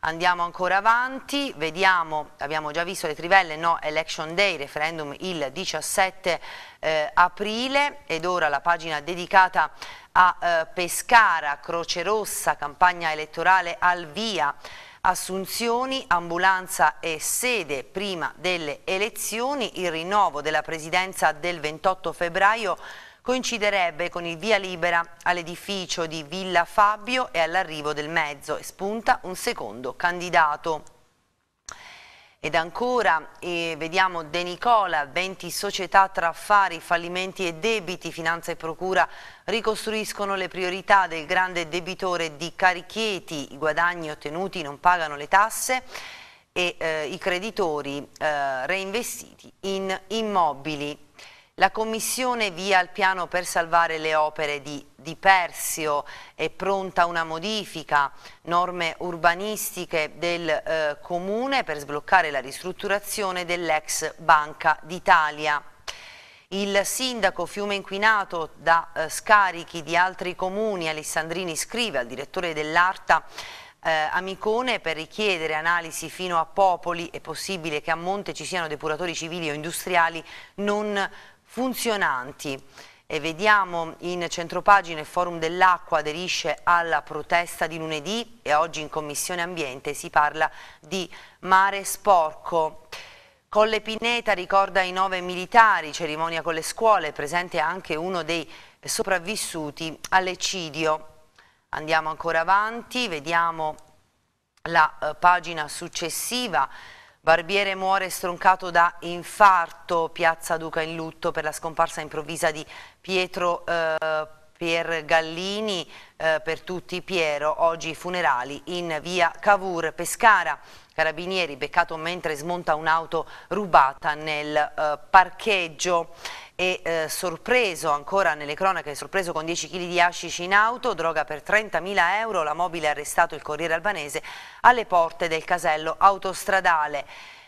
Andiamo ancora avanti, vediamo, abbiamo già visto le trivelle, no election day, referendum il 17 eh, aprile ed ora la pagina dedicata a eh, Pescara, Croce Rossa, campagna elettorale al via. Assunzioni, ambulanza e sede prima delle elezioni, il rinnovo della presidenza del 28 febbraio coinciderebbe con il via libera all'edificio di Villa Fabio e all'arrivo del mezzo e spunta un secondo candidato. Ed ancora eh, vediamo De Nicola, 20 società tra affari, fallimenti e debiti, finanza e procura ricostruiscono le priorità del grande debitore di Carichieti, i guadagni ottenuti non pagano le tasse e eh, i creditori eh, reinvestiti in immobili. La Commissione via il piano per salvare le opere di, di, Persio, è pronta una modifica, norme urbanistiche del eh, Comune per sbloccare la ristrutturazione dell'ex Banca d'Italia. Il sindaco Fiume Inquinato da eh, scarichi di altri comuni, Alessandrini scrive al direttore dell'Arta eh, Amicone per richiedere analisi fino a Popoli, è possibile che a monte ci siano depuratori civili o industriali non funzionanti. E vediamo in centropagina il Forum dell'Acqua aderisce alla protesta di lunedì e oggi in Commissione Ambiente si parla di mare sporco. Colle Pineta ricorda i nove militari, cerimonia con le scuole, presente anche uno dei sopravvissuti all'ecidio. Andiamo ancora avanti, vediamo la eh, pagina successiva Barbiere muore stroncato da infarto, Piazza Duca in lutto per la scomparsa improvvisa di Pietro eh, Pier Gallini, eh, per tutti Piero, oggi funerali in via Cavour, Pescara. Carabinieri beccato mentre smonta un'auto rubata nel eh, parcheggio e eh, sorpreso ancora nelle cronache, sorpreso con 10 kg di hashish in auto, droga per 30.000 euro, la mobile ha arrestato il Corriere Albanese alle porte del casello autostradale.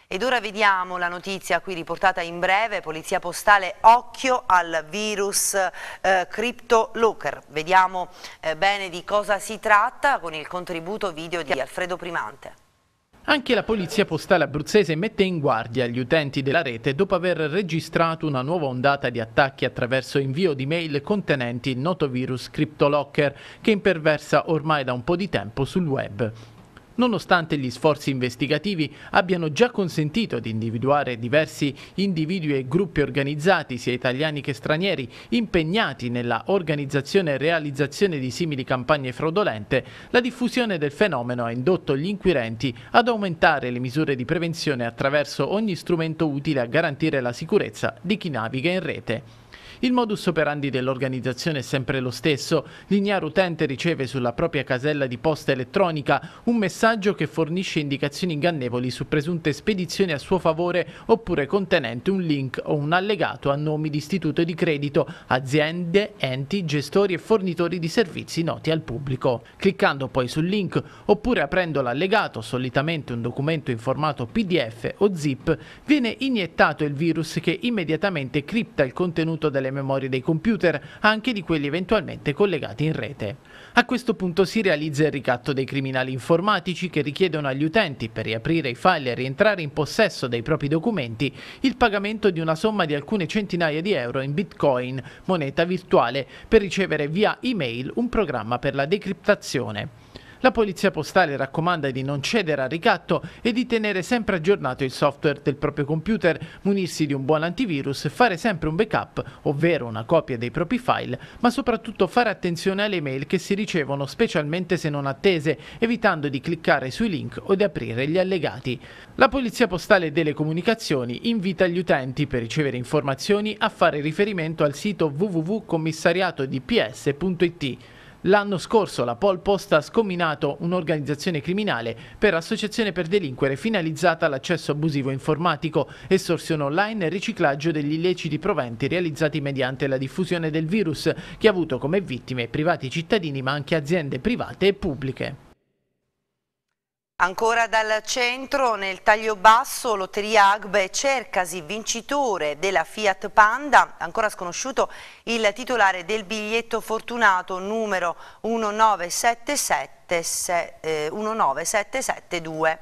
Ed ora vediamo la notizia qui riportata in breve, Polizia Postale, occhio al virus eh, CryptoLooker. Vediamo eh, bene di cosa si tratta con il contributo video di Alfredo Primante. Anche la polizia postale abruzzese mette in guardia gli utenti della rete dopo aver registrato una nuova ondata di attacchi attraverso invio di mail contenenti il noto virus CryptoLocker che imperversa ormai da un po' di tempo sul web. Nonostante gli sforzi investigativi abbiano già consentito di individuare diversi individui e gruppi organizzati, sia italiani che stranieri, impegnati nella organizzazione e realizzazione di simili campagne fraudolente, la diffusione del fenomeno ha indotto gli inquirenti ad aumentare le misure di prevenzione attraverso ogni strumento utile a garantire la sicurezza di chi naviga in rete. Il modus operandi dell'organizzazione è sempre lo stesso. L'ignaro utente riceve sulla propria casella di posta elettronica un messaggio che fornisce indicazioni ingannevoli su presunte spedizioni a suo favore oppure contenente un link o un allegato a nomi di istituto di credito, aziende, enti, gestori e fornitori di servizi noti al pubblico. Cliccando poi sul link oppure aprendo l'allegato, solitamente un documento in formato PDF o zip, viene iniettato il virus che immediatamente cripta il contenuto delle alle memorie dei computer, anche di quelli eventualmente collegati in rete. A questo punto si realizza il ricatto dei criminali informatici che richiedono agli utenti, per riaprire i file e rientrare in possesso dei propri documenti, il pagamento di una somma di alcune centinaia di euro in bitcoin, moneta virtuale, per ricevere via email un programma per la decriptazione. La polizia postale raccomanda di non cedere al ricatto e di tenere sempre aggiornato il software del proprio computer, munirsi di un buon antivirus, fare sempre un backup, ovvero una copia dei propri file, ma soprattutto fare attenzione alle mail che si ricevono specialmente se non attese, evitando di cliccare sui link o di aprire gli allegati. La polizia postale delle comunicazioni invita gli utenti per ricevere informazioni a fare riferimento al sito www.commissariatodps.it L'anno scorso la Pol Post ha scominato un'organizzazione criminale per associazione per delinquere finalizzata all'accesso abusivo informatico, estorsione online e riciclaggio degli illeciti proventi realizzati mediante la diffusione del virus che ha avuto come vittime privati cittadini ma anche aziende private e pubbliche. Ancora dal centro, nel taglio basso, Lotteria Agbe cercasi vincitore della Fiat Panda, ancora sconosciuto il titolare del biglietto fortunato numero 19777, eh, 19772.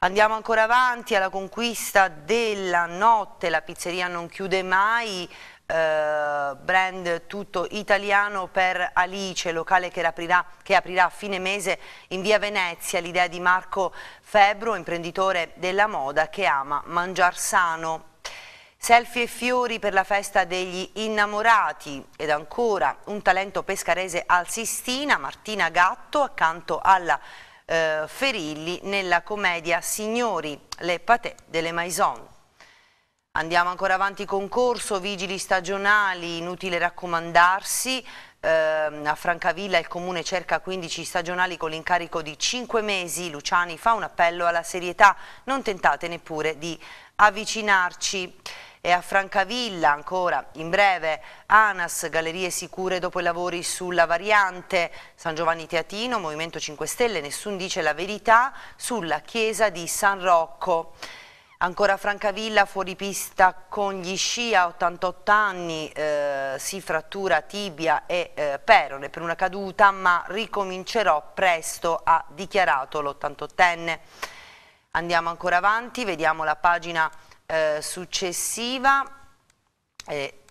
Andiamo ancora avanti alla conquista della notte, la pizzeria non chiude mai, eh, brand tutto italiano per Alice, locale che aprirà, che aprirà a fine mese in via Venezia, l'idea di Marco Febbro, imprenditore della moda che ama mangiar sano. Selfie e fiori per la festa degli innamorati ed ancora un talento pescarese al Sistina, Martina Gatto accanto alla eh, Ferilli nella commedia Signori, le patè delle Maison. Andiamo ancora avanti con corso, vigili stagionali, inutile raccomandarsi, ehm, a Francavilla il comune cerca 15 stagionali con l'incarico di 5 mesi. Luciani fa un appello alla serietà, non tentate neppure di avvicinarci. E a Francavilla ancora in breve ANAS, gallerie sicure dopo i lavori sulla variante San Giovanni Teatino, Movimento 5 Stelle, nessun dice la verità sulla chiesa di San Rocco. Ancora Francavilla, fuori pista con gli sci a 88 anni, eh, si frattura tibia e eh, perone per una caduta, ma ricomincerò presto, ha dichiarato l'88enne. Andiamo ancora avanti, vediamo la pagina eh, successiva,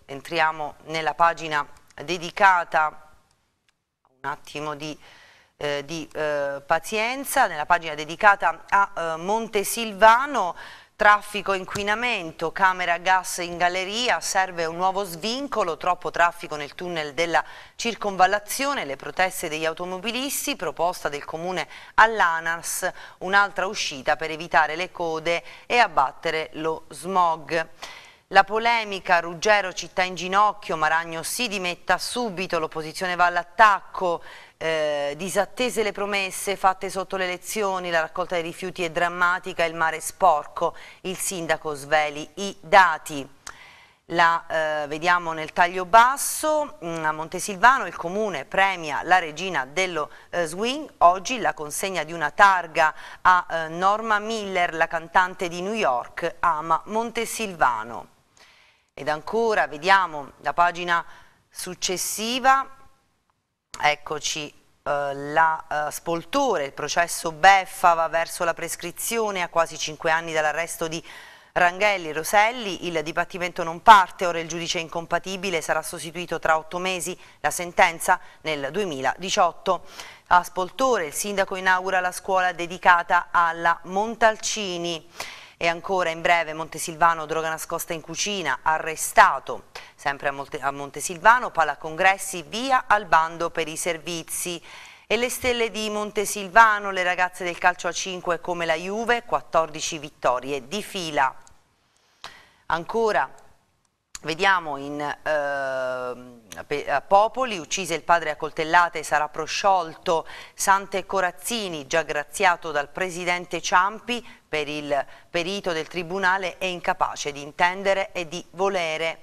entriamo nella pagina dedicata, un attimo di... Eh, di eh, pazienza nella pagina dedicata a eh, Montesilvano Traffico, inquinamento, camera gas in galleria, serve un nuovo svincolo, troppo traffico nel tunnel della circonvallazione, le proteste degli automobilisti, proposta del comune all'ANAS, un'altra uscita per evitare le code e abbattere lo smog. La polemica Ruggero città in ginocchio, Maragno si dimetta subito, l'opposizione va all'attacco, eh, disattese le promesse fatte sotto le elezioni, la raccolta dei rifiuti è drammatica, il mare è sporco, il sindaco sveli i dati. La eh, vediamo nel taglio basso, mm, a Montesilvano il comune premia la regina dello eh, swing, oggi la consegna di una targa a eh, Norma Miller, la cantante di New York, ama Montesilvano. Ed ancora vediamo la pagina successiva, eccoci eh, la eh, spoltore, il processo Beffa va verso la prescrizione a quasi cinque anni dall'arresto di Ranghelli e Roselli, il dipartimento non parte, ora il giudice è incompatibile sarà sostituito tra otto mesi, la sentenza nel 2018. A Spoltore il sindaco inaugura la scuola dedicata alla Montalcini. E ancora in breve Montesilvano, droga nascosta in cucina, arrestato. Sempre a Montesilvano, Pala Congressi, via al bando per i servizi. E le stelle di Montesilvano, le ragazze del calcio a 5 come la Juve, 14 vittorie di fila. Ancora Vediamo in eh, Popoli, uccise il padre a coltellate, sarà prosciolto Sante Corazzini, già graziato dal presidente Ciampi per il perito del tribunale, è incapace di intendere e di volere.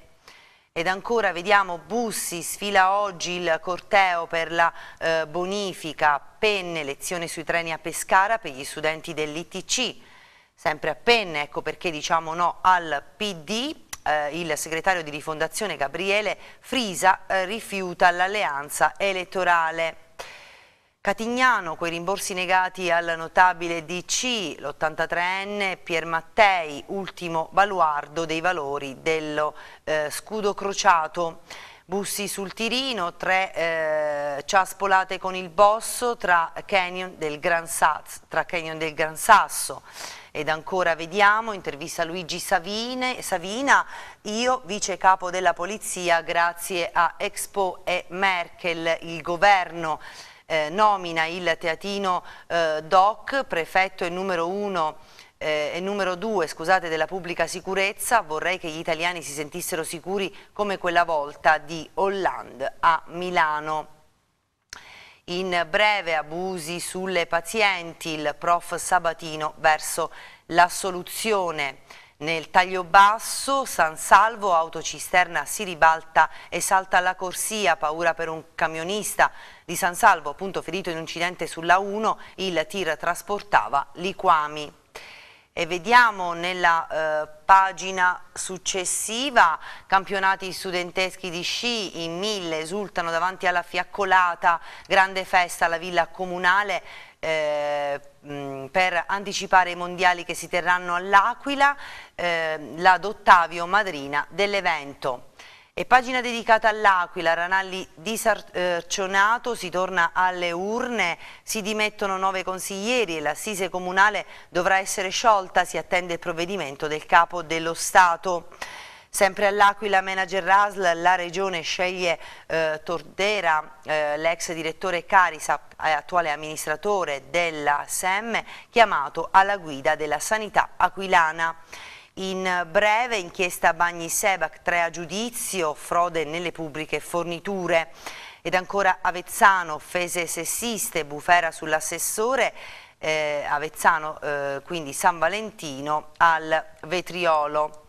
Ed ancora vediamo Bussi sfila oggi il corteo per la eh, bonifica, Penne lezione sui treni a Pescara per gli studenti dell'ITC, sempre a Penne, ecco perché diciamo no al PD eh, il segretario di rifondazione Gabriele Frisa eh, rifiuta l'alleanza elettorale. Catignano, quei rimborsi negati al notabile DC, l'83enne Pier Mattei, ultimo baluardo dei valori dello eh, scudo crociato. Bussi sul Tirino, tre eh, ciaspolate con il Bosso tra Canyon del Gran Sasso, tra Canyon del Gran Sasso. Ed ancora vediamo, intervista Luigi Savine, Savina, io vice capo della polizia grazie a Expo e Merkel, il governo eh, nomina il teatino eh, Doc, prefetto e numero uno eh, e numero due scusate, della pubblica sicurezza, vorrei che gli italiani si sentissero sicuri come quella volta di Hollande a Milano. In breve abusi sulle pazienti, il prof Sabatino verso la soluzione. Nel taglio basso, San Salvo, autocisterna si ribalta e salta la corsia, paura per un camionista di San Salvo, appunto ferito in un incidente sulla 1, il tir trasportava liquami. E vediamo nella eh, pagina successiva campionati studenteschi di sci in mille esultano davanti alla fiaccolata grande festa alla villa comunale eh, per anticipare i mondiali che si terranno all'Aquila eh, la Dottavio Madrina dell'evento e pagina dedicata all'Aquila, Ranalli disarcionato, si torna alle urne, si dimettono nove consiglieri e l'assise comunale dovrà essere sciolta, si attende il provvedimento del capo dello Stato. Sempre all'Aquila, manager Rasl, la regione sceglie eh, Tordera, eh, l'ex direttore Carisa, attuale amministratore della SEM, chiamato alla guida della sanità aquilana. In breve, inchiesta Bagni Sebac, tre a giudizio, frode nelle pubbliche forniture. Ed ancora Avezzano, offese sessiste, bufera sull'assessore, eh, Avezzano, eh, quindi San Valentino, al vetriolo.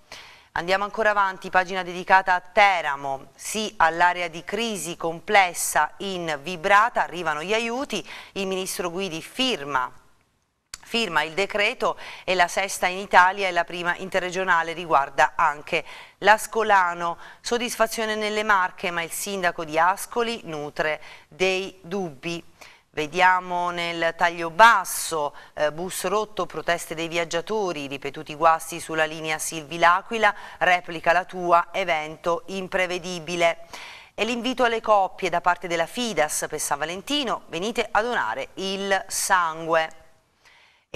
Andiamo ancora avanti, pagina dedicata a Teramo, sì all'area di crisi complessa in Vibrata, arrivano gli aiuti, il ministro Guidi firma firma il decreto è la sesta in Italia e la prima interregionale riguarda anche l'Ascolano. Soddisfazione nelle Marche ma il sindaco di Ascoli nutre dei dubbi. Vediamo nel taglio basso, eh, bus rotto, proteste dei viaggiatori, ripetuti guasti sulla linea Silvi L'Aquila, replica la tua, evento imprevedibile. E l'invito alle coppie da parte della Fidas per San Valentino, venite a donare il sangue.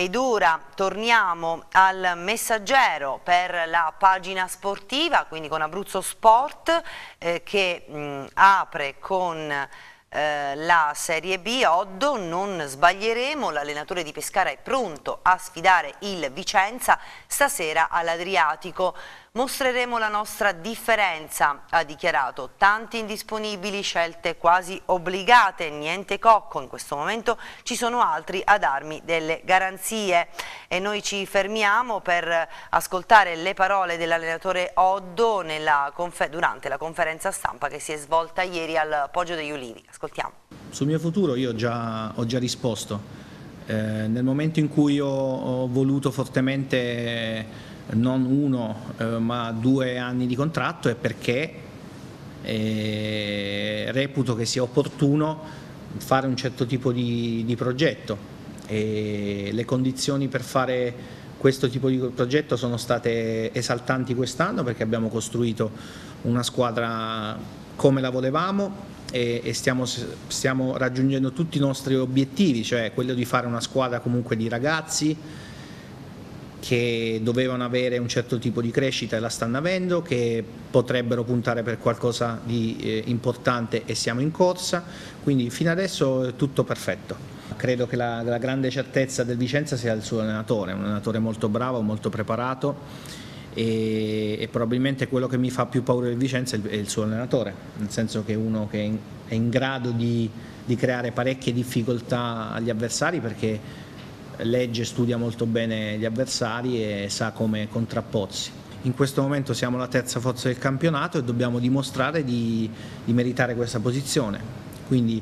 Ed ora torniamo al messaggero per la pagina sportiva, quindi con Abruzzo Sport eh, che mh, apre con eh, la Serie B. Oddo, non sbaglieremo, l'allenatore di Pescara è pronto a sfidare il Vicenza stasera all'Adriatico. Mostreremo la nostra differenza, ha dichiarato. Tanti indisponibili, scelte quasi obbligate, niente cocco. In questo momento ci sono altri a darmi delle garanzie. E noi ci fermiamo per ascoltare le parole dell'allenatore Oddo durante la conferenza stampa che si è svolta ieri al Poggio degli Ulivi. Ascoltiamo. Sul mio futuro io già, ho già risposto. Eh, nel momento in cui ho, ho voluto fortemente non uno eh, ma due anni di contratto è perché eh, reputo che sia opportuno fare un certo tipo di, di progetto e le condizioni per fare questo tipo di progetto sono state esaltanti quest'anno perché abbiamo costruito una squadra come la volevamo e, e stiamo, stiamo raggiungendo tutti i nostri obiettivi, cioè quello di fare una squadra comunque di ragazzi, che dovevano avere un certo tipo di crescita e la stanno avendo, che potrebbero puntare per qualcosa di eh, importante e siamo in corsa, quindi fino adesso è tutto perfetto. Credo che la, la grande certezza del Vicenza sia il suo allenatore, un allenatore molto bravo, molto preparato e, e, probabilmente quello che mi fa più paura del Vicenza è il, è il suo allenatore, nel senso che è uno che è in, è in grado di, di creare parecchie difficoltà agli avversari perché legge e studia molto bene gli avversari e sa come contrapporsi. In questo momento siamo la terza forza del campionato e dobbiamo dimostrare di, di meritare questa posizione. Quindi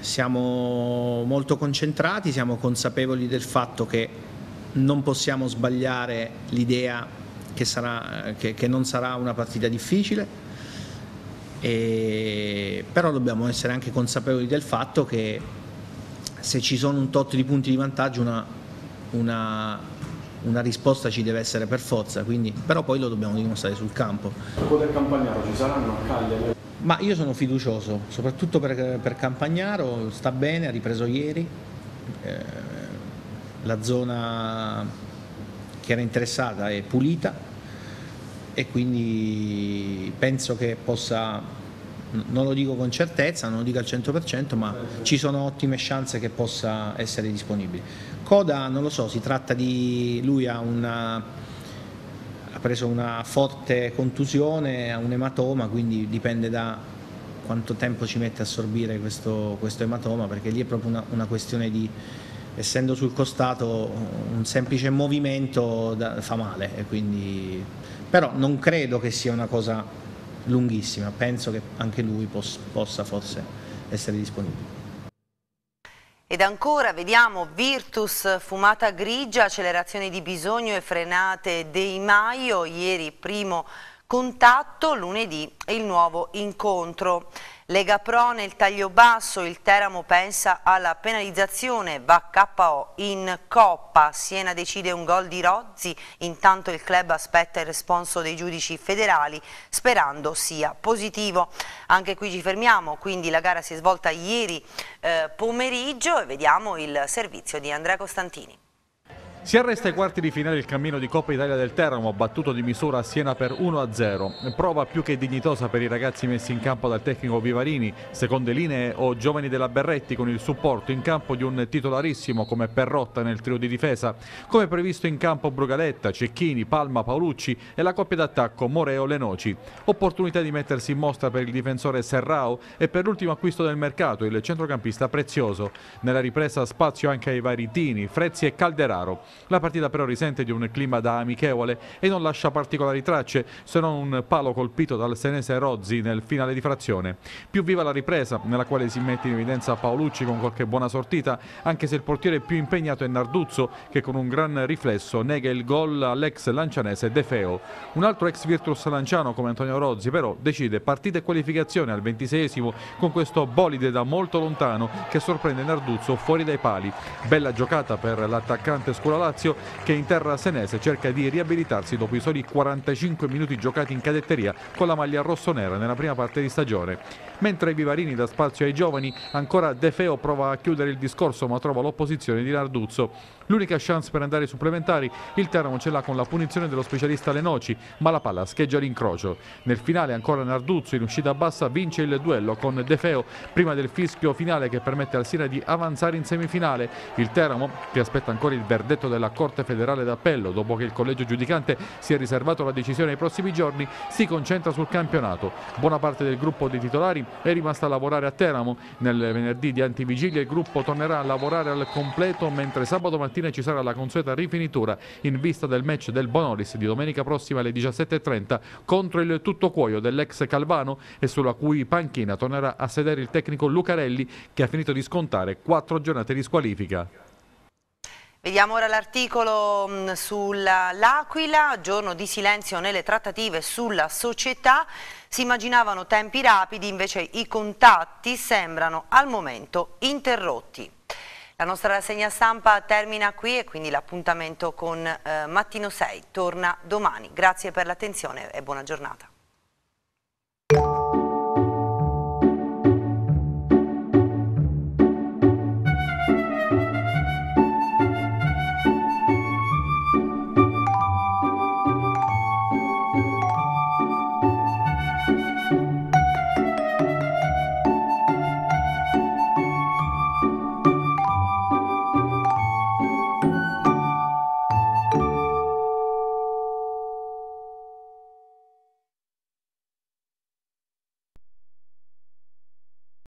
siamo molto concentrati, siamo consapevoli del fatto che non possiamo sbagliare l'idea che, che, che, non sarà una partita difficile, e, però dobbiamo essere anche consapevoli del fatto che se ci sono un tot di punti di vantaggio una, una, una risposta ci deve essere per forza, quindi, però poi lo dobbiamo dimostrare sul campo. Dopo del Campagnaro ci saranno a Cagliari? Ma io sono fiducioso, soprattutto per, per Campagnaro, sta bene, ha ripreso ieri, eh, la zona che era interessata è pulita e quindi penso che possa non lo dico con certezza, non lo dico al 100%, ma ci sono ottime chance che possa essere disponibile. Coda, non lo so, si tratta di lui ha, una, preso una forte contusione, ha un ematoma, quindi dipende da quanto tempo ci mette a assorbire questo, questo ematoma, perché lì è proprio una, una, questione di, essendo sul costato, un semplice movimento da, fa male, quindi, però non credo che sia una cosa lunghissima, penso che anche lui pos possa forse essere disponibile. Ed ancora vediamo Virtus fumata grigia, accelerazione di bisogno e frenate dei Maio, ieri primo contatto, lunedì il nuovo incontro. Lega Pro nel taglio basso, il Teramo pensa alla penalizzazione, va KO in Coppa, Siena decide un gol di Rozzi, intanto il club aspetta il responso dei giudici federali sperando sia positivo. Anche qui ci fermiamo, quindi la gara si è svolta ieri eh, pomeriggio e vediamo il servizio di Andrea Costantini. Si arresta ai quarti di finale il cammino di Coppa Italia del Teramo, battuto di misura a Siena per 1-0. Prova più che dignitosa per i ragazzi messi in campo dal tecnico Vivarini, seconde linee o giovani della Berretti con il supporto in campo di un titolarissimo come Perrotta nel trio di difesa. Come previsto in campo Brugaletta, Cecchini, Palma, Paolucci e la coppia d'attacco Moreo-Lenoci. Opportunità di mettersi in mostra per il difensore Serrao e per l'ultimo acquisto del mercato, il centrocampista Prezioso. Nella ripresa spazio anche ai Varitini, Frezzi e Calderaro. La partita però risente di un clima da amichevole e non lascia particolari tracce se non un palo colpito dal senese Rozzi nel finale di frazione. Più viva la ripresa nella quale si mette in evidenza Paolucci con qualche buona sortita anche se il portiere più impegnato è Narduzzo che con un gran riflesso nega il gol all'ex lancianese De Feo. Un altro ex Virtus lanciano come Antonio Rozzi però decide partita e qualificazione al 26esimo con questo bolide da molto lontano che sorprende Narduzzo fuori dai pali. Bella giocata per l'attaccante scolato Lazio che in terra senese cerca di riabilitarsi dopo i soli 45 minuti giocati in cadetteria con la maglia rossonera nella prima parte di stagione. Mentre Vivarini dà spazio ai giovani, ancora De Feo prova a chiudere il discorso ma trova l'opposizione di Narduzzo. L'unica chance per andare ai supplementari il Teramo ce l'ha con la punizione dello specialista Lenoci, ma la palla scheggia l'incrocio. Nel finale ancora Narduzzo in uscita bassa vince il duello con De Feo prima del fischio finale che permette al Sina di avanzare in semifinale. Il Teramo, che aspetta ancora il verdetto della Corte federale d'appello, dopo che il collegio giudicante si è riservato la decisione ai prossimi giorni, si concentra sul campionato. Buona parte del gruppo di titolari è rimasta a lavorare a Teramo. Nel venerdì di antivigilia il gruppo tornerà a lavorare al completo, mentre sabato mattina ci sarà la consueta rifinitura in vista del match del Bonolis di domenica prossima alle 17.30 contro il tutto cuoio dell'ex Calvano e sulla cui panchina tornerà a sedere il tecnico Lucarelli che ha finito di scontare quattro giornate di squalifica. Vediamo ora l'articolo mm, sull'Aquila, giorno di silenzio nelle trattative sulla società, si immaginavano tempi rapidi, invece i contatti sembrano al momento interrotti. La nostra rassegna stampa termina qui e quindi l'appuntamento con eh, Mattino 6 torna domani. Grazie per l'attenzione e buona giornata.